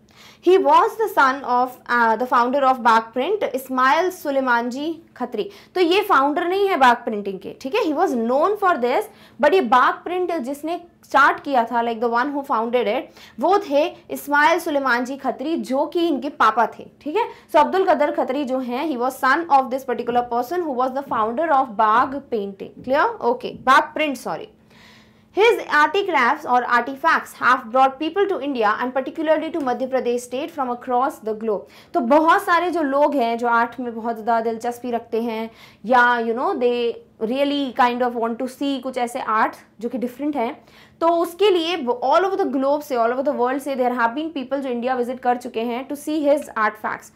He was the son of uh, the founder of Bagh print Ismail Sulemanji khatri तो ये फाउंडर नहीं है बाग प्रिंटिंग के ठीक है he was known for this but ये बाग प्रिंट जिसने स्टार्ट किया था like the one who founded it वो थे इस्माइल सुलेमान जी खत्री जो कि इनके पापा थे ठीक है सो अब्दुल कदर खत्री जो हैं he was son of this particular person who was the founder of Bagh painting clear okay Bagh print sorry His artifacts or artifacts have brought people to India and particularly to Madhya Pradesh state from across the globe. तो बहुत सारे जो लोग हैं जो आर्ट में बहुत ज़्यादा दिलचस्पी रखते हैं या you know they really kind of want to see कुछ ऐसे आर्ट जो कि डिफरेंट हैं तो उसके लिए ऑल ओवर द ग्लोब से ऑल ओवर द वर्ल्ड से देर हैव बीन पीपल जो इंडिया विजिट कर चुके हैं to see his art facts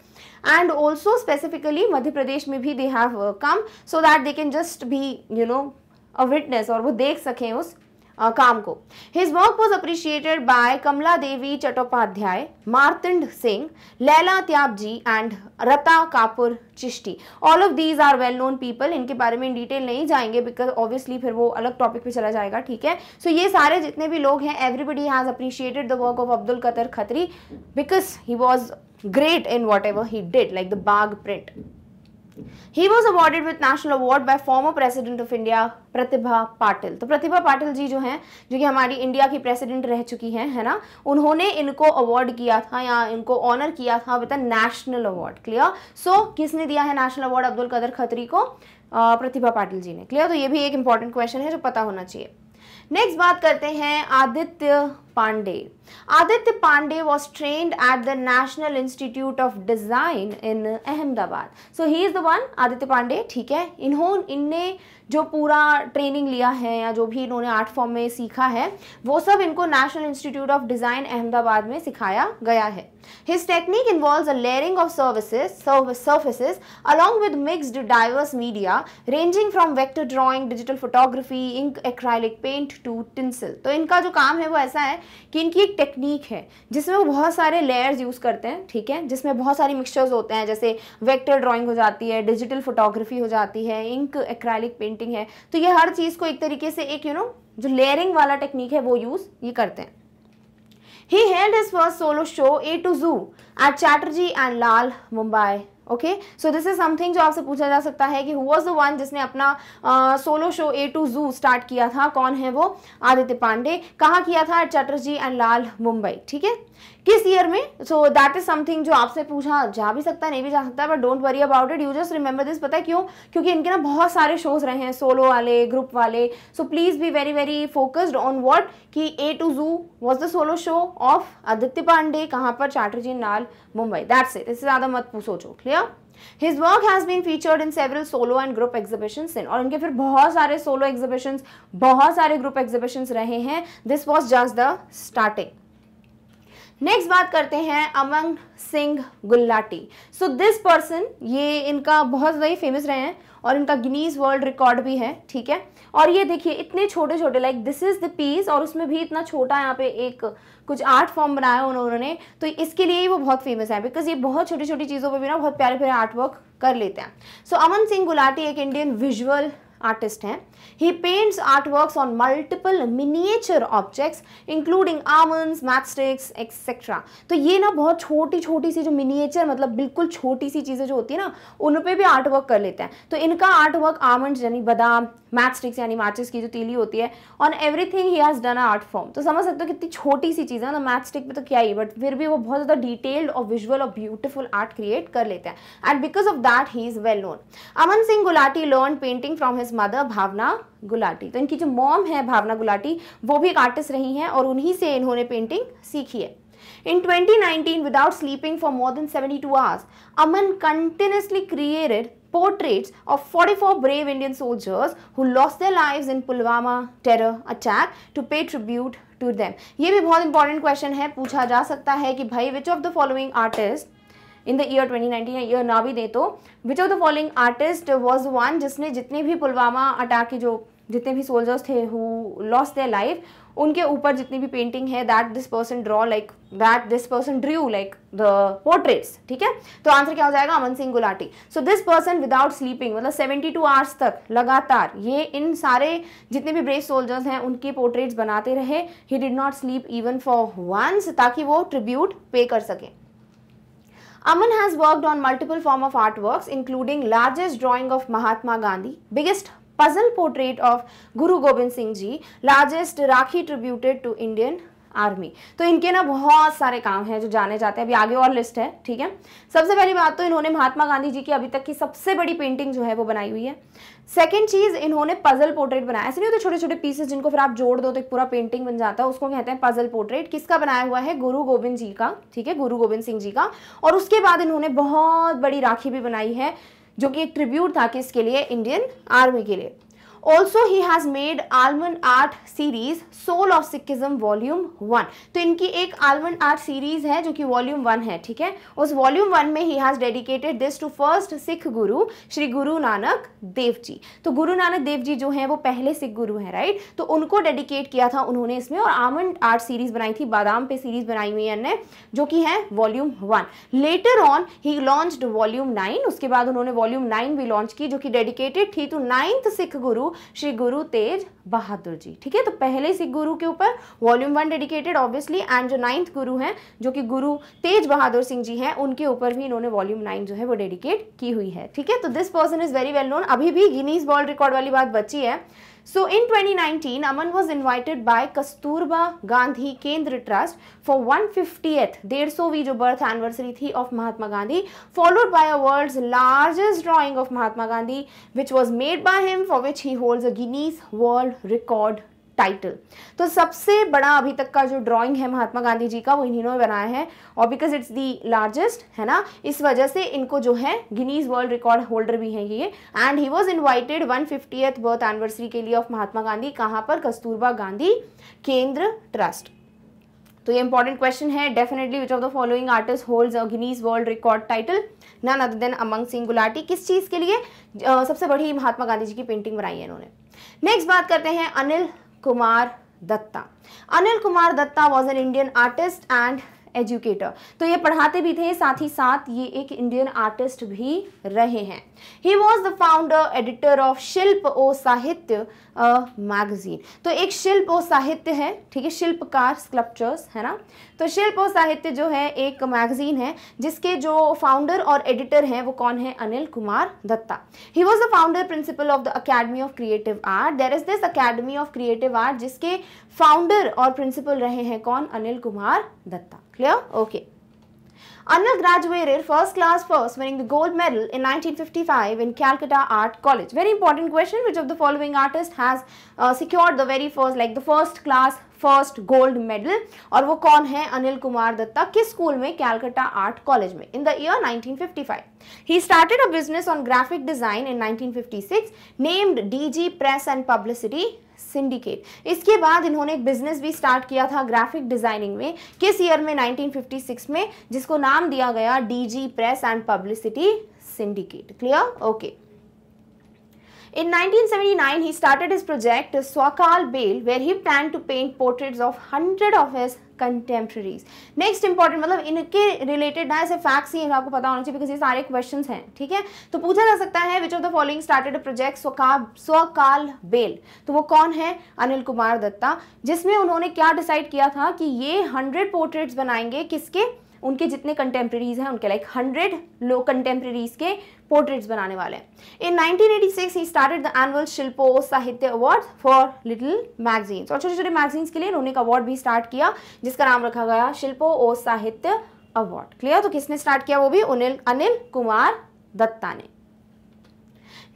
and also specifically Madhya Pradesh में भी they have come so that they can just भी यू नो अ विटनेस और वो देख सकें उस काम को his work was appreciated by Kamala Devi Chattopadhyay Martand Singh Laila Tyabji and रता Kapur Chishti all of these are well known people इनके बारे में डिटेल नहीं जाएंगे बिकॉज ऑब्वियसली फिर वो अलग टॉपिक पे चला जाएगा ठीक है सो so, ये सारे जितने भी लोग हैं everybody has appreciated the work of Abdul Kadar Khatri because he was great in whatever he did like the Bagh print He was awarded with national award by former president of India Pratibha Patil. तो प्रतिभा पाटिल जी जो हैं जो कि हमारी इंडिया की प्रेसिडेंट रह चुकी हैं है ना उन्होंने इनको अवार्ड किया था या इनको ऑनर किया था with national award clear so किसने दिया है नेशनल अवार्ड अब्दुल कदर खत्री को प्रतिभा पाटिल जी ने क्लियर तो ये भी एक इंपॉर्टेंट क्वेश्चन है जो पता होना चाहिए नेक्स्ट बात करते हैं Aditya Pandey. Aditya Pandey was trained at the National Institute of Design in Ahmedabad. So he is the one, Aditya Pandey, ठीक है इन्होंने इनने जो पूरा ट्रेनिंग लिया है या जो भी इन्होंने आर्ट फॉर्म में सीखा है वो सब इनको national institute of design Ahmedabad में सिखाया गया है his technique involves a layering of services surfaces along with mixed diverse media ranging from vector drawing digital photography ink acrylic paint to tinsel तो इनका जो काम है वो ऐसा है कि इनकी एक टेक्निक है जिसमें वो बहुत सारे लेयर्स यूज़ करते हैं ठीक है जिसमें बहुत सारी मिक्सचर्स होते हैं जैसे वेक्टर ड्राइंग हो जाती है डिजिटल फोटोग्राफी हो जाती है इंक एक्रैलिक पेंटिंग है तो ये हर चीज़ को एक तरीके से एक यू you नो know, जो लेयरिंग वाला टेक्निक है वो यूज़ ये करते हैं He held his first solo show A to Zoo at Chatterjee and Lal, Mumbai okay so this is something जो आपसे पूछा जा सकता है कि हु वॉज द वन जिसने अपना solo show A to Zoo start किया था कौन है वो आदित्य पांडे कहाँ किया था चटर्जी एंड लाल मुंबई ठीक है किस ईयर में सो दैट इज समथिंग जो आपसे पूछा जा भी सकता है नहीं भी जा सकता है but don't worry about it you just remember this पता है क्यों क्योंकि इनके ना बहुत सारे शोज रहे हैं सोलो वाले ग्रुप वाले so please be very very focused on what कि A to Zoo was the solo show of Aditya Pande कहाँ पर चैटर्जी नाल मुंबई दैट्स इट इससे ज़्यादा मत सोचो clear His work has been featured in several solo and group exhibitions in और इनके फिर बहुत सारे solo exhibitions बहुत सारे group exhibitions रहे हैं This was just the starting next बात करते हैं Aman Singh Gulati so this person ये इनका बहुत ज़्यादा ही फेमस रहे हैं और इनका गिनीज वर्ल्ड रिकॉर्ड भी है ठीक है और ये देखिए इतने छोटे छोटे like this is the piece और उसमें भी इतना छोटा यहाँ पे एक कुछ आर्ट फॉर्म बनाया उन्होंने तो इसके लिए ही वो बहुत फेमस है बिकॉज ये बहुत छोटी छोटी चीज़ों पर भी ना बहुत प्यारे प्यारे आर्ट वर्क कर लेते हैं सो so, अमन सिंह गुलाटी एक इंडियन विजुअल आर्टिस्ट हैं he paints art work on multiple miniature objects including almonds matchsticks etcetera तो ये ना बहुत छोटी छोटी सी जो मिनिएचर मतलब बिल्कुल छोटी सी चीज़ें जो होती है ना उन पर भी आर्ट वर्क कर लेते हैं तो इनका आर्ट वर्क आमंड यानी बदाम मैथस्टिक्स यानी माचिस की जो तीली होती है on everything he has done art form तो समझ सकते हो कितनी छोटी सी चीज़ है ना मैथस्टिक पे तो क्या ही बट फिर भी वो बहुत ज़्यादा डिटेल्ड और विजुअल और ब्यूटिफुल आर्ट क्रिएट कर लेते हैं and because of that he is well known Aman Singh Gulati learn painting from his his mother Bhavna Gulati तो इनकी जो मॉम है भावना गुलाटी वो भी एक आर्टिस्ट रही हैं और उन्हीं से इन्होंने पेंटिंग सीखी है in 2019 without sleeping for more than 72 two hours Aman continuously created portraits of 44 brave Indian soldiers who lost their lives in Pulwama terror attack to pay tribute to them ये भी बहुत इंपॉर्टेंट क्वेश्चन है पूछा जा सकता है कि भाई which of the following artist in the year 2019 year ना भी दे तो which of the following artist was one जिसने जितने भी पुलवामा अटैक के जो जितने भी सोल्जर्स थे हु लॉस देयर लाइफ उनके ऊपर जितनी भी पेंटिंग है that this person draw like that this person drew like the portraits ठीक है तो आंसर क्या हो जाएगा Aman Singh Gulati so this person without sleeping मतलब 72 आवर्स तक लगातार ये इन सारे जितने भी ब्रेव सोल्जर्स हैं उनके पोर्ट्रेट्स बनाते रहे he did not sleep even for once ताकि वो ट्रिब्यूट पे कर सकें Aman has worked on multiple form of artworks including largest drawing of Mahatma Gandhi, biggest puzzle portrait of Guru Gobind Singh Ji, largest Rakhi tributed to Indian army तो इनके ना बहुत सारे काम हैं जो जाने जाते हैं अभी आगे और लिस्ट है ठीक है सबसे पहली बात तो इन्होंने महात्मा गांधी जी की अभी तक की सबसे बड़ी पेंटिंग जो है वो बनाई हुई है सेकेंड चीज़ इन्होंने पजल पोर्ट्रेट बनाया ऐसे नहीं होते छोटे छोटे पीसेस जिनको फिर आप जोड़ दो तो एक पूरा पेंटिंग बन जाता है उसको कहते हैं पजल पोर्ट्रेट किसका बनाया हुआ है गुरु गोविंद जी का ठीक है गुरु गोविंद सिंह जी का और उसके बाद इन्होंने बहुत बड़ी राखी भी बनाई है जो कि एक ट्रिब्यूट था किसके लिए इंडियन आर्मी के लिए also he has made almond art series soul of Sikhism volume one तो इनकी एक आलमंड आर्ट सीरीज है जो कि वॉल्यूम वन है ठीक है उस वॉल्यूम वन में he has dedicated this to first Sikh guru Shri गुरु नानक देव जी तो गुरु नानक देव जी जो हैं वो पहले सिख गुरु हैं राइट तो उनको डेडिकेट किया था उन्होंने इसमें और आलमंड आर्ट सीरीज बनाई थी बादाम पे सीरीज बनाई हुई है जो कि है volume one later on he launch volume nine उसके बाद उन्होंने वॉल्यूम नाइन भी लॉन्च की जो कि डेडिकेटेड थी टू नाइन्थ सिख गुरु श्री गुरु तेज बहादुर जी ठीक है तो पहले सिख गुरु के ऊपर volume one dedicated obviously and जो नाइन्थ गुरु हैं जो कि गुरु तेज बहादुर सिंह जी हैं उनके ऊपर भी इन्होंने वॉल्यूम नाइन जो है वो डेडिकेट की हुई है ठीक है तो this person is very well known अभी भी गिनीज वर्ल्ड रिकॉर्ड वाली बात बची है So in 2019, Aman was invited by Kasturba Gandhi Kendra Trust for 150th, 150वीं जो birth anniversary of Mahatma Gandhi, followed by a world's largest drawing of Mahatma Gandhi, which was made by him, for which he holds a Guinness World Record title तो सबसे बड़ा अभी तक का जो ड्राइंग है महात्मा गांधी जी का वो इन्हीं ने बनाया है और बिकॉज इट्स दी लार्जेस्ट है ना इस वजह से इनको जो है गिनीज वर्ल्ड रिकॉर्ड होल्डर भी हैं ये and he was invited one fiftieth birth anniversary के लिए ऑफ महात्मा गांधी कहाँ पर कस्तूरबा गांधी केंद्र ट्रस्ट तो ये इंपॉर्टेंट क्वेश्चन है definitely which of the following artist holds Guinness world record title none other than among सिंगुलाटी किस चीज़ के लिए uh, सबसे बड़ी महात्मा गांधी जी की पेंटिंग बनाई है इन्होंने नेक्स्ट बात करते हैं Anil Kumar Dutta Anil Kumar Dutta was an Indian artist and educator तो ये पढ़ाते भी थे साथ ही साथ ये एक इंडियन आर्टिस्ट भी रहे हैं he was the founder editor of Shilpa O साहित्य मैगजीन तो एक शिल्प ओ साहित्य है ठीक है शिल्पकार स्कल्पचर्स है ना तो शिल्प ओ साहित्य जो है एक मैगजीन है जिसके जो फाउंडर और एडिटर हैं वो कौन है Anil Kumar Dutta he was the founder principal of the academy of creative art there is this academy of creative art जिसके फाउंडर और प्रिंसिपल रहे हैं कौन Anil Kumar Dutta clear okay Anil graduated first class first winning the gold medal in 1955 in Calcutta art college very important question which of the following artist has secure the very first like the first class first gold medal और वो कौन है अनिल कुमार दत्ता किस स्कूल में कैलकाटा आर्ट कॉलेज में in the year nineteen He started a business on graphic design in 1956 named DG Press and Publicity Syndicate. इसके बाद इन्होंने एक बिजनेस भी स्टार्ट किया था ग्राफिक डिजाइनिंग में किस ईयर में 1956 में जिसको नाम दिया गया DG Press and Publicity Syndicate. Clear? Okay. In 1979, he started his project Swakal Bale, where he planned to paint portraits of hundred of his contemporaries next important मतलब इनके रिलेटेड ना ऐसे फैक्ट्स ही आपको पता होना चाहिए बिकॉज ये सारे क्वेश्चन हैं ठीक है तो पूछा जा सकता है which of the following started project स्वकाल बेल तो वो कौन है अनिल कुमार दत्ता जिसमें उन्होंने क्या डिसाइड किया था कि ये हंड्रेड पोर्ट्रेट्स बनाएंगे किसके उनके जितने कंटेम्प्रेरीज हैं उनके लाइक हंड्रेड लो कंटेम्प्रेरीज के पोर्ट्रेट्स बनाने वाले हैं in 1986 he started the annual Shilpo Sahitya award for little magazines और छोटे छोटे मैगजीन्स के लिए उन्होंने एक अवार्ड भी स्टार्ट किया जिसका नाम रखा गया शिल्पो ओ साहित्य अवार्ड क्लियर तो किसने स्टार्ट किया वो भी उनिल अनिल कुमार दत्ता ने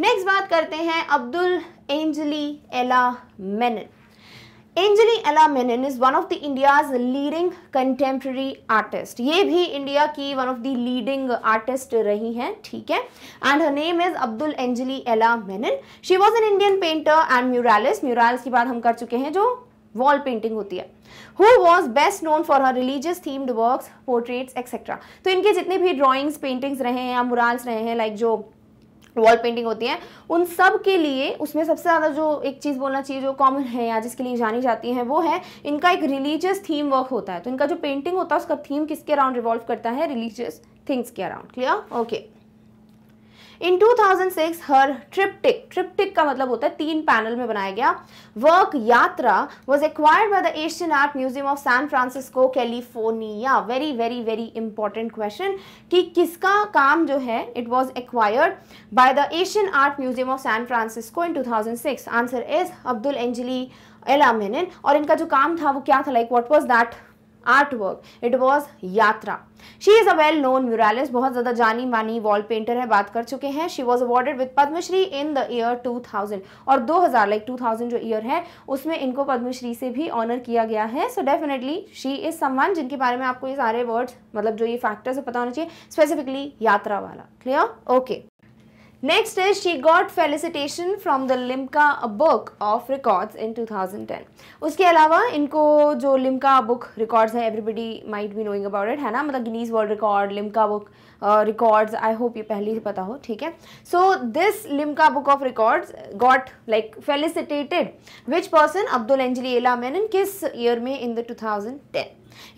नेक्स्ट बात करते हैं Abdul Anjolie Ela Menon Anjolie Ela Menon is one of the India's leading contemporary artist ये भी इंडिया की one of the leading artist रही हैं ठीक है and her name is Abdul Anjolie Ela Menon she was an Indian painter and muralist murals की बात हम कर चुके हैं जो वॉल पेंटिंग होती है who was best known for her religious themed work portraits etcetera तो इनके जितने भी ड्रॉइंग्स पेंटिंग्स रहे हैं या मुराल्स रहे हैं लाइक like जो वॉल पेंटिंग होती है उन सब के लिए उसमें सबसे ज़्यादा जो एक चीज़ बोलना चाहिए जो कॉमन है या जिसके लिए जानी जाती है वो है इनका एक रिलीजियस थीम वर्क होता है तो इनका जो पेंटिंग होता है उसका थीम किसके अराउंड रिवॉल्व करता है रिलीजियस थिंग्स के around clear okay in 2006 her triptych triptych का मतलब होता है तीन पैनल में बनाया गया वर्क यात्रा was acquired by the Asian art museum of San Francisco California very very very important question कि किसका काम जो है it was acquired by the Asian art museum of San Francisco in 2006 answer is Abdul एंजली एलामेन और इनका जो काम था वो क्या था like what was that artwork it was यात्रा she is a well known म्यूरालिस्ट बहुत ज्यादा जानी मानी वॉल पेंटर है बात कर चुके हैं she was awarded with Padmashri in the year 2000 और 2000 लाइक टू थाउजेंड जो ईयर है उसमें इनको पद्मश्री से भी ऑनर किया गया है सो डेफिनेटली शी इज सम्मान जिनके बारे में आपको ये सारे वर्ड्स मतलब जो ये फैक्टर्स है पता होना चाहिए स्पेसिफिकली यात्रा वाला clear okay okay. Next is she got felicitation from the Limca Book of Records in 2010. उसके अलावा इनको जो लिम्का बुक रिकॉर्ड्स है everybody might be knowing about it है ना मतलब Guinness world record Limca book records I hope ये पहले ही पता हो ठीक है so this Limca book of records got like felicitated which person Abdul Anjali Ela Menon किस ईयर में in the 2010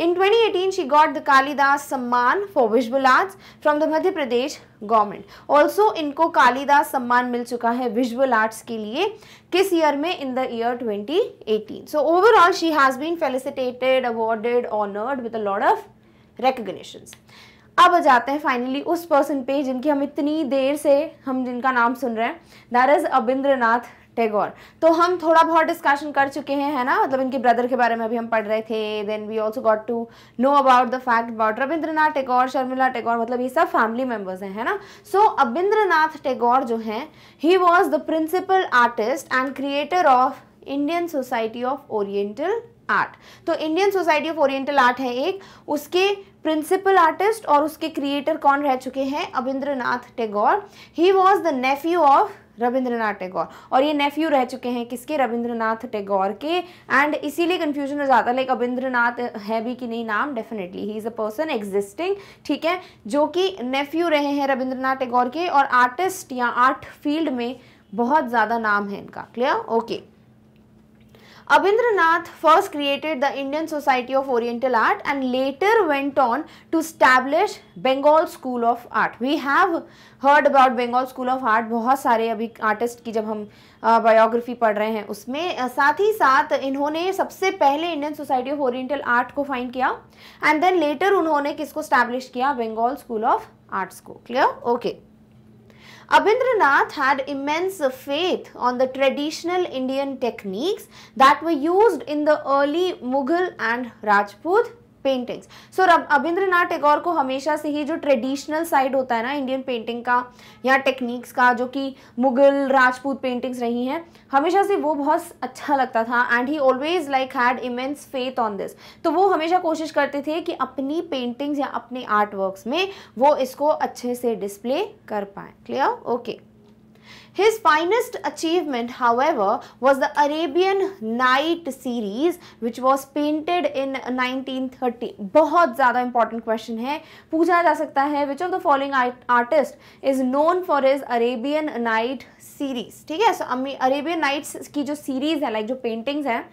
In 2018, she got the Kalidas Samman for visual arts from the Madhya Pradesh government. Also, इनको कालिदास सम्मान मिल चुका है विजुअल आर्ट्स के लिए किस ईयर में in the year 2018. So overall, she has been felicitated, awarded, honored with a lot of recognitions. अब जाते हैं फाइनली उस पर्सन पे जिनकी हम इतनी देर से हम जिनका नाम सुन रहे हैं दैर इज़ अबिंद्रनाथ टैगोर तो हम थोड़ा बहुत डिस्कशन कर चुके हैं है ना मतलब इनके ब्रदर के बारे में अभी हम पढ़ रहे थे then we also got to know about the fact about Rabindranath Tagore Sharmila Tagore मतलब ये सब फैमिली मेम्बर्स हैं है ना सो so, अबिंद्रनाथ टैगोर जो हैं he was the principal artist and creator of Indian society of oriental art तो Indian society of oriental art है एक उसके प्रिंसिपल आर्टिस्ट और उसके क्रिएटर कौन रह चुके हैं Abanindranath Tagore he was the nephew of Rabindranath Tagore और ये नेफ्यू रह चुके हैं किसके रविंद्रनाथ टैगोर के एंड इसीलिए कन्फ्यूजन हो जाता है लाइक नाथ है भी कि नहीं नाम definitely he is a person existing ठीक है जो कि नेफ्यू रहे हैं रविंद्रनाथ टैगोर के और आर्टिस्ट या आर्ट फील्ड में बहुत ज़्यादा नाम है इनका clear okay okay. Abhindranath first created the Indian Society of Oriental Art and later went on to establish Bengal School of Art. We have heard about Bengal School of Art बहुत सारे अभी आर्टिस्ट की जब हम बायोग्राफी पढ़ रहे हैं उसमें साथ ही साथ इन्होंने सबसे पहले Indian society of oriental art को फाइंड किया एंड देन लेटर उन्होंने किसको स्टैब्लिश किया बंगाल स्कूल ऑफ आर्ट्स को clear okay okay. Abhindranath had immense faith on the traditional Indian techniques that were used in the early Mughal and Rajput paintings so Rabindranath Tagore को हमेशा से ही जो ट्रेडिशनल साइड होता है ना इंडियन पेंटिंग का या टेक्निक्स का जो कि मुगल राजपूत पेंटिंग्स रही हैं हमेशा से वो बहुत अच्छा लगता था and he always like had immense faith on this तो वो हमेशा कोशिश करते थे कि अपनी पेंटिंग्स या अपने आर्ट वर्क्स में वो इसको अच्छे से डिस्प्ले कर पाए clear okay okay. His finest achievement, however, was the Arabian Night series, which was painted in 1930. बहुत ज़्यादा important question है पूछा जा सकता है which of the following artist is known for his Arabian Night series? ठीक है so, Arabian Nights की जो series है like जो paintings हैं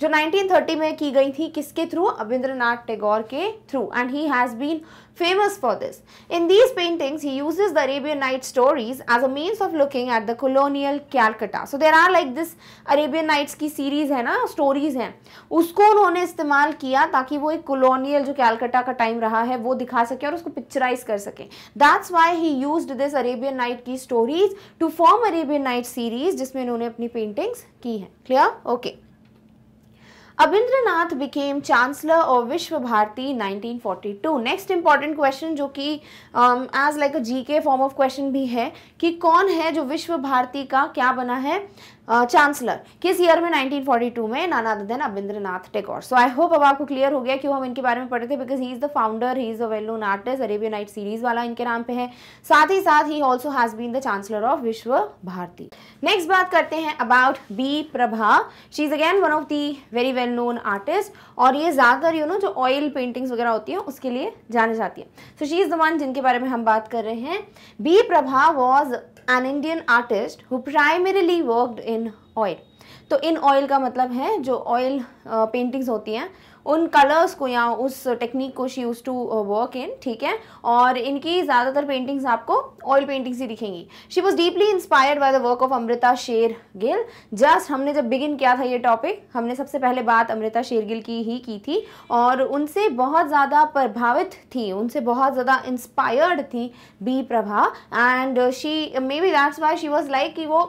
जो 1930 में की गई थी किसके थ्रू अविंद्रनाथ टैगोर के through and he has been famous for this. In these paintings, he uses the Arabian Night stories as a means of looking at the colonial Calcutta. So there are like this Arabian Nights की series है ना stories हैं उसको उन्होंने इस्तेमाल किया ताकि वो एक colonial जो Calcutta का time रहा है वो दिखा सके और उसको picturize कर सके That's why he used this Arabian Night की stories to form Arabian Night series जिसमें इन्होंने अपनी paintings की हैं Clear? okay. Abanindranath became chancellor of Vishwa Bharati 1942 next important question जो कि as like a GK form of question भी है कि कौन है जो विश्व भारती का क्या बना है चांसलर किस ईयर में 1942 में नाना दिन अबिंद्र नाथ टेगोर सो आई होप अब आपको क्लियर हो गया क्यों हम इनके बारे में पढ़े थे because he is the founder he is a well known artist Arabian night series वाला इनके नाम पे है साथ ही साथ he also has been the chancellor of Vishwa Bharati next बात करते हैं about B Prabha she is again one of the very well known artist और ये ज़्यादातर यू नो जो ऑयल पेंटिंग्स वगैरह होती है उसके लिए जानी जाती है so she is the one जिनके बारे में हम बात कर रहे हैं B Prabha was an Indian artist who primarily worked in oil तो इन ऑयल का मतलब है जो ऑयल पेंटिंग्स होती हैं उन कलर्स को या उस टेक्निक को she use to work in ठीक है और इनकी ज़्यादातर पेंटिंग्स आपको ऑयल पेंटिंग्स ही दिखेंगी she was deeply inspired by the work of Amrita शेर गिल जस्ट हमने जब बिगिन किया था ये टॉपिक हमने सबसे पहले बात अमृता शेर गिल की ही की थी और उनसे बहुत ज़्यादा प्रभावित थी उनसे बहुत ज़्यादा इंस्पायर्ड थी B Prabha and she may be that's why she was like कि वो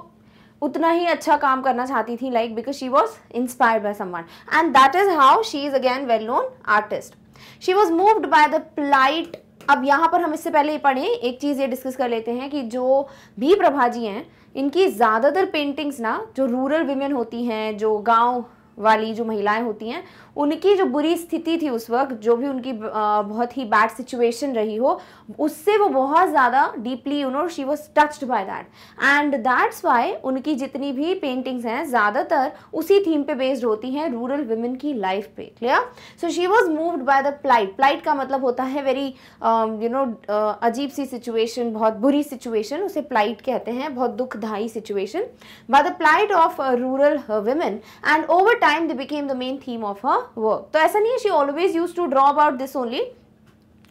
उतना ही अच्छा काम करना चाहती थी like because she was inspired by someone and that is how she is again well known artist she was moved by the plight अब यहाँ पर हम इससे पहले पढ़ें एक चीज़ ये डिस्कस कर लेते हैं कि जो भी प्रभा जी हैं इनकी ज़्यादातर पेंटिंग्स ना जो रूरल वीमेन होती हैं जो गांव वाली जो महिलाएं होती हैं उनकी जो बुरी स्थिति थी उस वक्त जो भी उनकी बहुत ही बैड सिचुएशन रही हो उससे वो बहुत ज़्यादा deeply you know she was touched by that and that's why उनकी जितनी भी पेंटिंग्स हैं ज़्यादातर उसी थीम पे बेस्ड होती हैं रूरल वुमेन की लाइफ पे clear so she was moved by the plight plight का मतलब होता है वेरी यू नो अजीब सी सिचुएशन बहुत बुरी सिचुएशन उसे प्लाइट कहते हैं बहुत दुखदाई situation by the plight of rural women and over time the became the main theme of a work तो ऐसा नहीं है she always use to draw about this only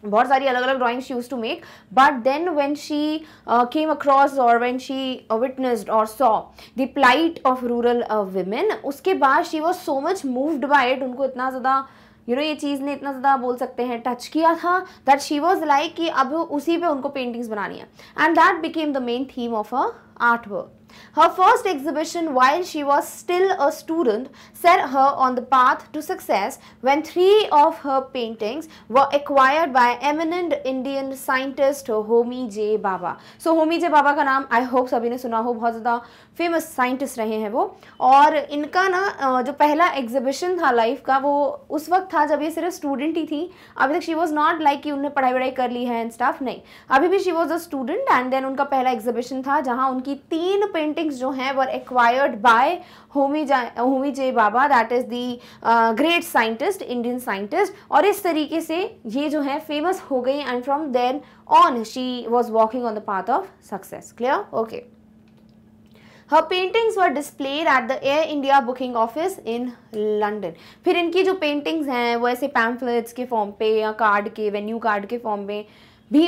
बहुत सारी अलग अलग drawing use to make but then when she came across और वेन शी विटनेस्ड और saw the plight of rural women उसके बाद she was so much moved by it उनको इतना ज़्यादा यू you नो know, ये चीज़ ने इतना ज़्यादा बोल सकते हैं टच किया था दैट शी वॉज लाइक कि अब उसी पे उनको पेंटिंग्स बनानी है and that became the main theme of a art work Her first exhibition while she was still a student set her on the path to success when three of her paintings were acquired by eminent Indian scientist Homi J. Baba. So Homi J. Baba का I hope सभी ने सुना हो बहुत फेमस साइंटिस्ट रहे हैं वो और इनका ना जो पहला एग्जिबिशन था लाइफ का वो उस वक्त था जब ये सिर्फ स्टूडेंट ही थी अभी तक शी वॉज नॉट लाइक कि उन्हें पढ़ाई वढ़ाई कर ली है एंड स्टाफ नहीं अभी भी she was a student and then उनका पहला एग्जिबिशन था जहाँ उनकी तीन पेंटिंग्स जो हैं वर एक्वायर्ड बाय होमी जा Homi J Bhabha that is the great scientist Indian scientist और इस तरीके से ये जो है फेमस हो गई and from then on she was walking on the path of success clear okay her paintings were displayed at the Air India booking office in London फिर इनकी जो पेंटिंग्स हैं वो ऐसे पैम्फलेट्स के फॉर्म पे या कार्ड के वेन्यू कार्ड के फॉर्म में भी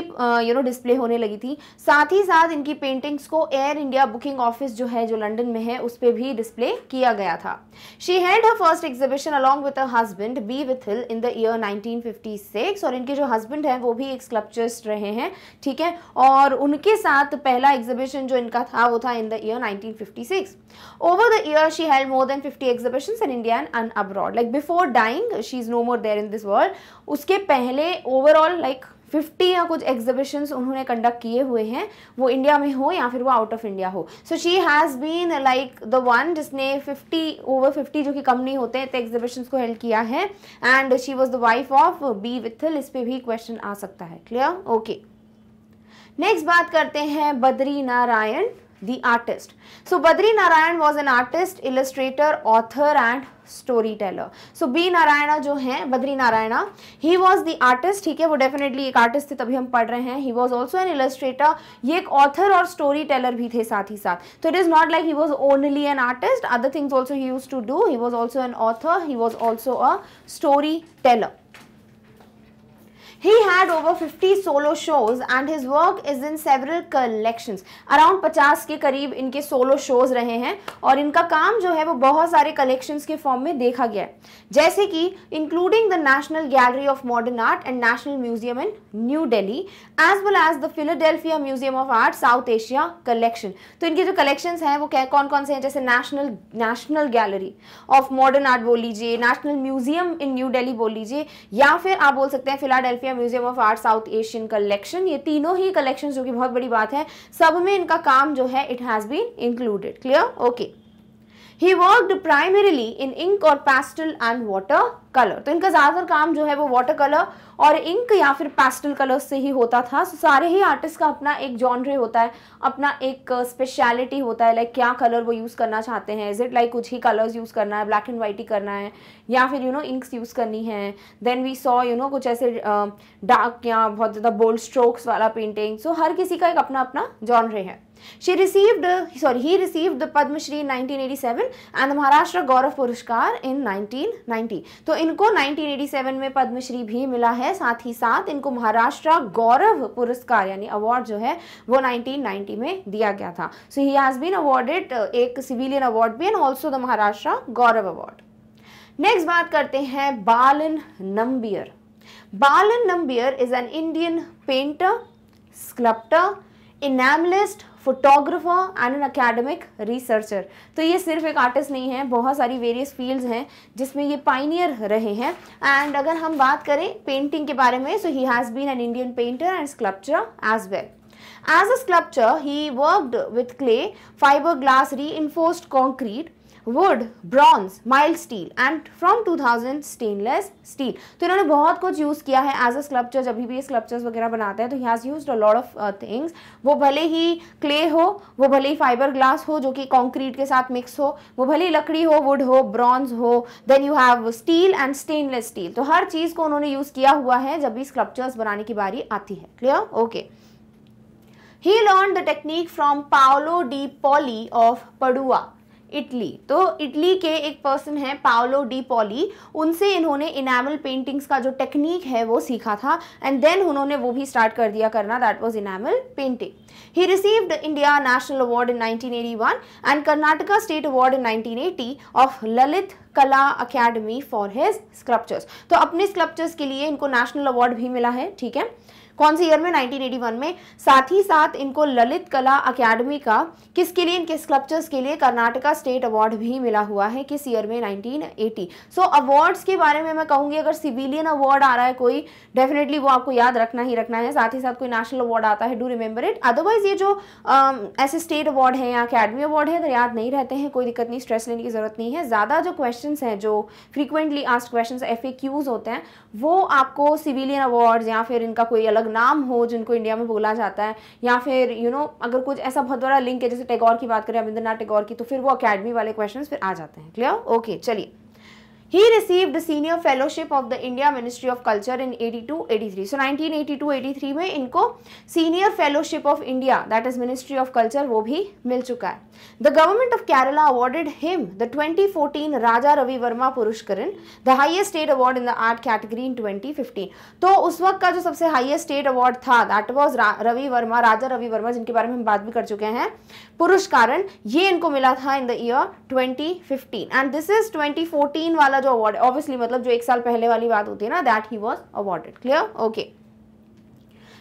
यू नो डिस्प्ले होने लगी थी साथ ही साथ इनकी पेंटिंग्स को एयर इंडिया बुकिंग ऑफिस जो है जो लंदन में है उस पर भी डिस्प्ले किया गया था she held her first exhibition along with husband B Vithal in the year 1956 और इनके जो हस्बैंड हैं वो भी एक स्कल्पचर्स रहे हैं ठीक है और उनके साथ पहला एग्जीबिशन जो इनका था वो था in the year nineteen over the year she held more than fifty exhibition in India and abroad like before dying she is no more there in this world उसके पहले ओवरऑल लाइक like, फिफ्टी या कुछ एग्जिबिशन उन्होंने कंडक्ट किए हुए हैं वो इंडिया में हो या फिर वो आउट ऑफ इंडिया हो so she has been like the one जिसने 50 ओवर 50 जो कि कम नहीं होते हैं एग्जिबिशन को हेल्ड किया है and she was the wife of B Vithal इस पर भी क्वेश्चन आ सकता है क्लियर ओके नेक्स्ट बात करते हैं Badri Narayan the artist so Badri Narayan was an artist illustrator author and storyteller so B Narayana जो है Badri Narayana he was the artist ठीक है वो डेफिनेटली एक आर्टिस्ट थे तभी हम पढ़ रहे हैं he was also an illustrator ये एक ऑथर और स्टोरी टेलर भी थे साथ ही साथ तो it is not like he was only an artist other things also he use to do he was also an author he was also a storyteller He had over 50 solo shows and his work is in several collections. Around 50 के करीब इनके solo shows रहे हैं और इनका काम जो है वो बहुत सारे collections के form में देखा गया है जैसे कि including the National Gallery of Modern Art and National Museum in New Delhi as well as the Philadelphia Museum of Art South Asia collection. तो इनके जो collections हैं वो क्या कौन कौन से हैं जैसे National National Gallery of Modern Art बोल लीजिए National Museum in New Delhi बोल लीजिए या फिर आप बोल सकते हैं philadelphia India Museum of Art South Asian collection ये तीनों ही कलेक्शन जो कि बहुत बड़ी बात है सब में इनका काम जो है it has been included clear okay he worked primarily in ink और पेस्टल एंड वॉटर कलर तो इनका ज़्यादातर काम जो है वो वॉटर कलर और इंक या फिर पेस्टल कलर से ही होता था so, सारे ही आर्टिस्ट का अपना एक जॉनरे होता है अपना एक स्पेशलिटी होता है लाइक क्या कलर वो यूज़ करना चाहते हैं इज़ इट लाइक कुछ ही कलर यूज़ करना है ब्लैक एंड वाइट ही करना है या फिर यू नो इंक्स यूज़ करनी है then we saw you know कुछ ऐसे डार्क uh, या बहुत ज़्यादा बोल्ड स्ट्रोक्स वाला पेंटिंग सो so, हर किसी का एक अपना अपना जॉनरे है She received, sorry, he received the Padma Shri in 1987 and the Maharashtra Gaurav Puruskar in 1990. तो इनको 1987 में पद्म भी मिला है साथ ही साथ इनको महाराष्ट्र गौरव पुरस्कार यानी अवार्ड जो है वो 1990 में दिया गया था so he has been awarded एक सिविलियन अवार्ड भी and also the Maharashtra Gaurav award next बात करते हैं Balan Nambiar Balan Nambiar is an Indian painter sculptor enamellist photographer and an academic researcher तो ये सिर्फ एक आर्टिस्ट नहीं है बहुत सारी वेरियस फील्ड्स हैं जिसमें ये पाइनियर रहे हैं एंड अगर हम बात करें पेंटिंग के बारे में so he has been an Indian painter and sculpture as well as a sculpture he worked with clay fibreglass re reinforced concrete wood bronze mild steel and from 2000 stainless steel तो इन्होंने बहुत कुछ यूज़ किया है एज अ स्कल्पचर जब भी ये स्कल्पचर्स वगैरह बनाते हैं तो he use a lot of things वो भले ही क्ले हो वो भले ही फाइबर ग्लास हो जो कि कॉन्क्रीट के साथ मिक्स हो वो भले ही लकड़ी हो वुड हो ब्रॉन्ज हो then you have steel and stainless steel तो हर चीज़ को उन्होंने यूज़ किया हुआ है जब भी स्कल्पचर्स बनाने की बारी आती है clear okay He learned the technique from Paolo di Poli of Padua. Italy तो इटली के एक पर्सन है पाओलो डी पॉली उनसे इन्होंने इनामल पेंटिंग्स का जो टेक्निक है वो सीखा था एंड देन उन्होंने वो भी स्टार्ट कर दिया करना that was enamel painting he received India national award in 1981 and Karnataka state award in 1980 of Lalit Kala academy for his sculptures तो अपने स्क्रप्चर्स के लिए इनको नेशनल अवार्ड भी मिला है ठीक है कौन से ईयर में 1981 में साथ ही साथ इनको ललित कला अकेडमी का किसके लिए इनके स्कल्पचर्स के लिए कर्नाटका स्टेट अवार्ड भी मिला हुआ है किस ईयर में 1980 सो so, अवार्ड्स के बारे में मैं कहूंगी अगर सिविलियन अवार्ड आ रहा है कोई डेफिनेटली वो आपको याद रखना ही रखना है साथ ही साथ कोई नेशनल अवार्ड आता है डू रिमेंबर इट अदरवाइज ये जो आ, ऐसे स्टेट अवार्ड है या अकेडमी अवार्ड है अगर याद नहीं रहते हैं कोई दिक्कत नहीं स्ट्रेस लेने की ज़रूरत नहीं है ज़्यादा जो क्वेश्चन हैं जो फ्रीक्वेंटली आस्ट क्वेश्चन एफ होते हैं वो आपको सिविलियन अवार्ड या फिर इनका कोई अलग बदनाम हो जिनको इंडिया में बोला जाता है या फिर यू you नो know, अगर कुछ ऐसा बहुत बड़ा लिंक है जैसे टैगोर की बात करें रविंद्रनाथ टैगोर की तो फिर वो अकेडमी वाले क्वेश्चन फिर आ जाते हैं क्लियर ओके चलिए He received the senior fellowship of the India Ministry of Culture in 82-83. So 1982-83 में इनको senior fellowship of India that is Ministry of Culture वो भी मिल चुका है The government of Kerala awarded him the 2014 Raja Ravi Verma Purushkaran, the highest state award in the art category in 2015. तो उस वक्त का जो सबसे highest state award था that was रवि वर्मा राजा रवि वर्मा जिनके बारे में हम बात भी कर चुके हैं पुरुषकारण ये इनको मिला था in the year 2015 and this is 2014 वाला था जो अवार्ड ऑब्वियसली मतलब जो एक साल पहले वाली बात होती है ना that he was awarded clear okay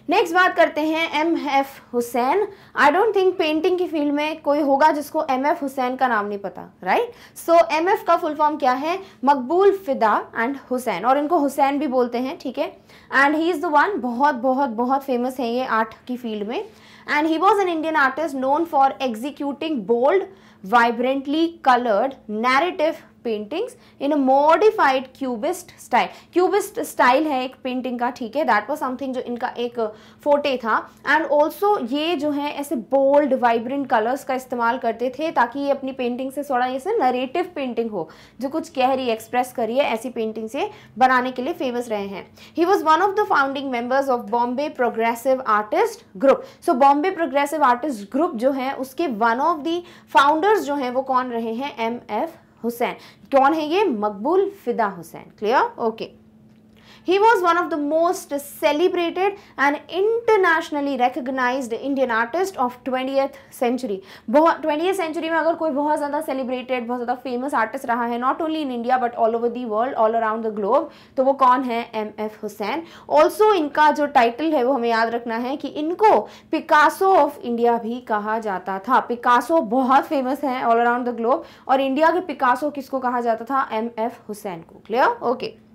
next बात करते हैं M F Husain I don't think painting की फील्ड में कोई होगा जिसको एम एफ हुसैन का नाम नहीं पता राइट सो एम एफ का फुल फॉर्म क्या है मकबूल फिदा एंड हुसैन और इनको हुसैन भी बोलते हैं ठीक है and he is the one बहुत बहुत बहुत फेमस है ये आर्ट की फील्ड में and he was an Indian artist known for executing bold vibrantly coloured narrative paintings in modified cubist style cubist style है एक पेंटिंग का ठीक है दैट वॉज समथिंग जो इनका एक फोटे था एंड ऑल्सो ये जो है ऐसे बोल्ड वाइब्रेंट कलर्स का इस्तेमाल करते थे ताकि ये अपनी पेंटिंग से थोड़ा जैसे नरेटिव पेंटिंग हो जो कुछ कह रही एक्सप्रेस कर रही है ऐसी पेंटिंग से बनाने के लिए फेमस रहे हैं he was one of the founding members of Bombay Progressive Artist Group so Bombay Progressive Artist Group जो है उसके वन ऑफ द फाउंडर्स जो हैं वो कौन रहे हैं एम एफ हुसैन कौन है ये Maqbool Fida Husain clear okay He was one of the most celebrated and internationally recognized Indian artist of 20th century. Twenty century में अगर कोई बहुत ज़्यादा सेलिब्रेटेड बहुत ज़्यादा फेमस आर्टिस्ट रहा है not only in India but all over the world all around the globe तो वो कौन है एम एफ हुसैन ऑल्सो इनका जो टाइटल है वो हमें याद रखना है कि इनको पिकासो ऑफ इंडिया भी कहा जाता था पिकासो बहुत फेमस है ऑल अराउंड द ग्लोब और इंडिया के पिकासो किसको कहा जाता था एम एफ हुसैन को clear okay okay.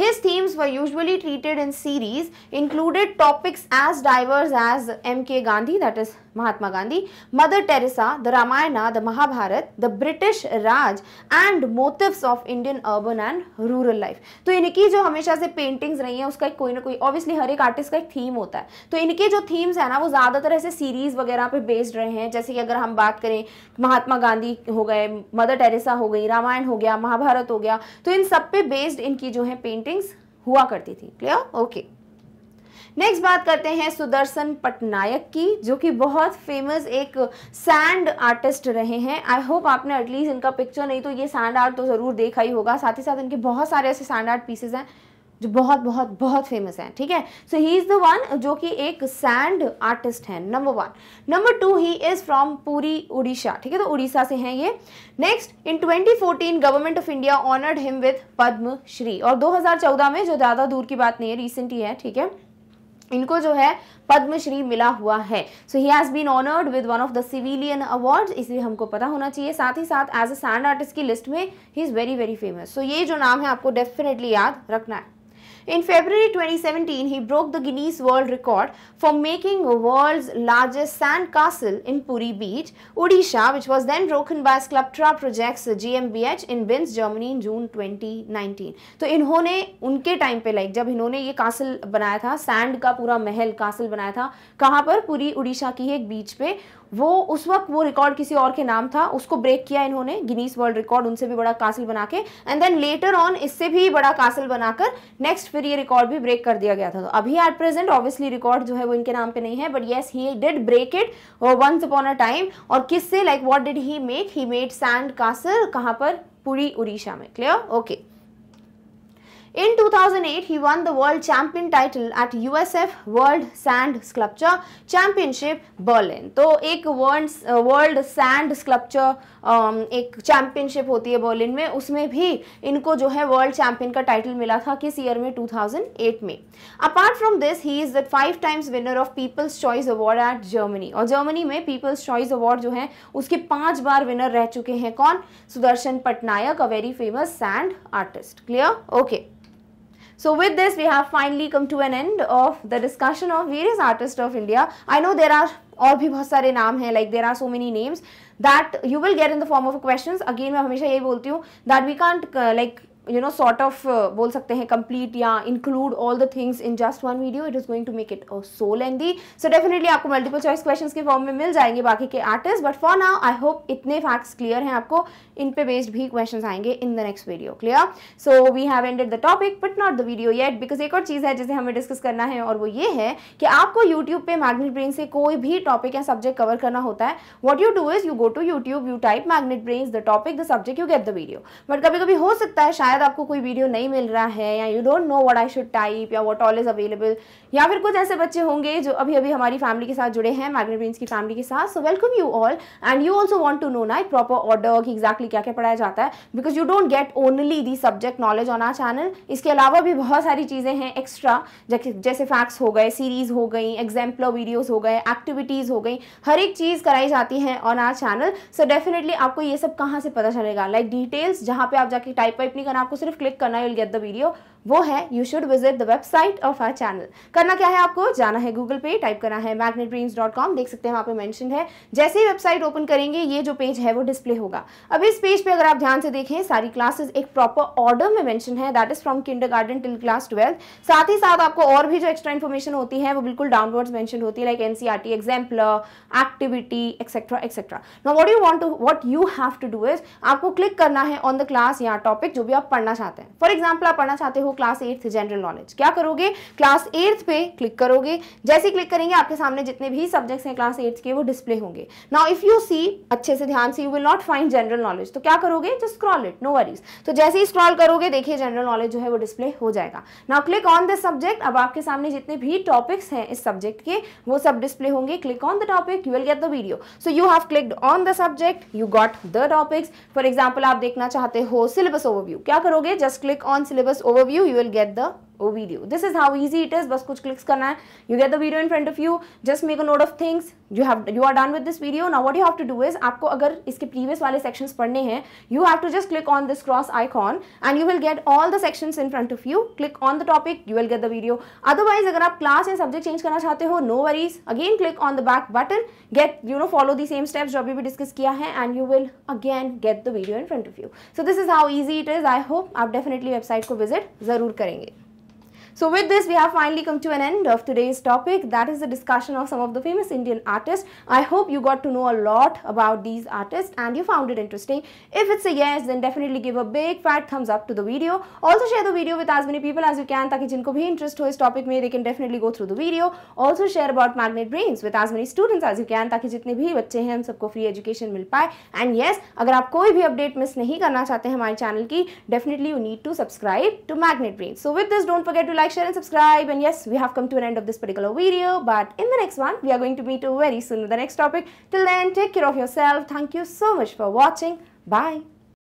His themes were usually treated in series, included topics as diverse as M.K. Gandhi, that is Mahatma Gandhi Mother Teresa the Ramayana the Mahabharata the British Raj and motives of Indian urban and rural life तो इनकी जो हमेशा से पेंटिंग्स रही है उसका एक कोई ना कोई ऑब्वियसली हर एक आर्टिस्ट का एक थीम होता है तो इनके जो थीम्स है ना वो ज़्यादातर ऐसे सीरीज़ वगैरह पे बेस्ड रहे हैं जैसे कि अगर हम बात करें महात्मा गांधी हो गए मदर टेरेसा हो गई रामायण हो गया महाभारत हो गया तो इन सब पे बेस्ड इनकी जो है पेंटिंग्स हुआ करती थी क्लियर ओके okay. नेक्स्ट बात करते हैं सुदर्शन पटनायक की जो कि बहुत फेमस एक सैंड आर्टिस्ट रहे हैं आई होप आपने एटलीस्ट इनका पिक्चर नहीं तो ये सैंड आर्ट तो ज़रूर देखा ही होगा साथ ही साथ इनके बहुत सारे ऐसे सैंड आर्ट पीसेज हैं जो बहुत बहुत बहुत फेमस हैं ठीक है so he is the one जो कि एक सैंड आर्टिस्ट हैं number one number two he is from Puri Orissa ठीक है तो उड़ीसा से हैं ये next in 2014 government of India honoured him with Padma Shri और 2014 में जो ज़्यादा दूर की बात नहीं है रिसेंट ही है ठीक है इनको जो है पद्मश्री मिला हुआ है so he has been honoured with one of the civilian award इसलिए हमको पता होना चाहिए साथ ही साथ एज अ सैंड आर्टिस्ट की लिस्ट में he is very very famous so ये जो नाम है आपको डेफिनेटली याद रखना है In February 2017, he broke the Guinness World Record for making the world's largest sand castle in Puri Beach, Odisha, which was then broken by Sculptra Projects GmbH in Binz, Germany in June 2019. तो इन्होंने उनके टाइम पे लाइक जब इन्होंने ये कासल बनाया था सैंड का पूरा महल कासल बनाया था कहाँ पर पूरी उड़ीसा की एक बीच पे वो उस वक्त वो रिकॉर्ड किसी और के नाम था उसको ब्रेक किया इन्होंने गिनीस वर्ल्ड रिकॉर्ड उनसे भी बड़ा कासिल बना के एंड देन लेटर ऑन इससे भी बड़ा कासिल बनाकर नेक्स्ट फिर ये रिकॉर्ड भी ब्रेक कर दिया गया था तो अभी एट प्रेजेंट ऑब्वियसली रिकॉर्ड जो है वो इनके नाम पे नहीं है but yes he did break it once upon a time और किससे like what did he make he made sand castle कहाँ पर पूरी उड़ीसा में clear okay okay. In 2008, he won the world champion title at USF World Sand Sculpture Championship Berlin. तो एक वर्ल्ड world sand sculpture एक चैंपियनशिप होती है बर्लिन में उसमें भी इनको जो है वर्ल्ड चैंपियन का टाइटल मिला था किस ईयर में 2008 में apart from this he is the five times winner of people's choice award at Germany और जर्मनी में पीपल्स चॉइस अवार्ड जो है उसके पांच बार विनर रह चुके हैं कौन Sudarshan Pattnaik a very famous sand artist clear okay So with this we have finally come to an end of the discussion of various artists of India. I know there are और भी बहुत सारे नाम हैं like there are so many names that you will get in the form of questions again मैं हमेशा यही बोलती हूँ that we can't like you know sort of बोल सकते हैं कंप्लीट या include all the things in just one video it is going to make it so lengthy so definitely आपको मल्टीपल चॉइस क्वेश्चन के फॉर्म में मिल जाएंगे बाकी के artist but for now I hope इतने फैक्ट्स क्लियर हैं आपको इन पे बेस्ड भी क्वेश्चन आएंगे in the next video clear so we have ended the topic but not the video yet because एक और चीज़ है जिसे हमें डिस्कस करना है और वो ये है कि आपको यूट्यूब पे मैग्नेट ब्रेन से कोई भी टॉपिक या सब्जेक्ट कवर करना होता है what you do is you go to YouTube you type Magnet Brain the topic the subject you get the video but कभी कभी हो सकता है शायद शायद आपको कोई वीडियो नहीं मिल रहा है या you don't know what I should type या व्हाट ऑल इज़ अवेलेबल या फिर कुछ ऐसे बच्चे होंगे जो अभी अभी हमारी फैमिली के साथ जुड़े हैं माइग्रेंट ब्रेन्स की फैमिली के साथ so welcome you all and you also want to know ना प्रॉपर ऑर्डर कि एग्जैक्टली क्या क्या पढ़ाया जाता है because you don't get only the subject knowledge on our channel इसके अलावा भी बहुत सारी चीज़ें हैं एक्स्ट्रा जैसे फैक्ट्स हो गए सीरीज़ हो गई एग्जाम्पल वीडियोज़ हो गए एक्टिविटीज़ हो गई हर एक चीज़ कराई जाती है on our channel so definitely आपको ये सब कहाँ से पता चलेगा लाइक like डिटेल्स जहाँ पे आप जाके टाइप वाइप नहीं करा आपको सिर्फ क्लिक करना है विल गेट द वीडियो वो है you should visit the website of our channel करना क्या है आपको जाना है गूगल पे टाइप करना है मैग्नेट देख सकते हैं वहाँ पे मैंशन है जैसे ही वेबसाइट ओपन करेंगे ये जो पेज है वो डिस्प्ले होगा अब इस पेज पे अगर आप ध्यान से देखें सारी क्लासेस एक प्रॉपर ऑर्डर में मैंशन है that is from kindergarten till class twelfth साथ ही साथ आपको और भी जो एक्स्ट्रा इन्फॉर्मेशन होती है वो बिल्कुल डाउनलोड मैंशन होती है like N C R T exemplar activity etcetera etcetera no what you want to what you have to do is आपको क्लिक करना है ऑन द क्लास या टॉपिक जो भी आप पढ़ना चाहते हैं फॉर एग्जाम्पल आप पढ़ना चाहते हो हो क्लास एट्थ जनरल नॉलेज क्या करोगे क्लास एट्थ पे क्लिक करोगे जैसे क्लिक करेंगे आपके सामने जितने भी सब्जेक्ट्स हैं क्लास एट्थ के वो डिस्प्ले होंगे नाउ इफ यू सी अच्छे से ध्यान से you will not find general knowledge तो क्या करोगे just scroll it no worries तो जैसे ही स्क्रॉल करोगे देखिए जनरल नॉलेज जो है वो डिस्प्ले हो जाएगा now click on the subject अब आपके सामने जितने भी टॉपिक्स हैं इस सब्जेक्ट के वो सब डिस्प्ले होंगे click on the topic you will get the video so you have clicked on the subject you got the topics for example आप देखना चाहते हो सिलेबस ओवरव्यू क्या करोगे just click on syllabus overview you will get the वो video this is how easy it is बस कुछ क्लिक्स करना है you get the video in front of you just make a note of things you have you are done with this video now what you have to do is आपको अगर इसके प्रीवियस वाले सेक्शन पढ़ने हैं you have to just click on this cross icon and you will get all the section in front of you click on the topic you will get the video otherwise अगर आप क्लास या सब्जेक्ट चेंज करना चाहते हो no worries again click on the back button gate you know follow the same steps जो अभी भी डिस्कस किया है and you will again get the video in front of you so this is how easy it is I hope आप डेफिनेटली वेबसाइट को विजिट जरूर करेंगे So with this, we have finally come to an end of today's topic. That is the discussion of some of the famous Indian artists. I hope you got to know a lot about these artists and you found it interesting. If it's a yes, then definitely give a big fat thumbs up to the video. Also share the video with as many people as you can ताकि जिनको भी interest हो इस topic में they can definitely go through the video. Also share about Magnet Brains with as many students as you can ताकि जितने भी बच्चे हैं उन सबको free education मिल पाए. And yes, अगर आप कोई भी update miss नहीं करना चाहते हमारे चैनल की definitely you need to subscribe to Magnet Brains. So with this, don't forget to like like, share and subscribe. And yes, we have come to an end of this particular video. But in the next one, we are going to meet very soon with the next topic. Till then, take care of yourself. Thank you so much for watching. Bye.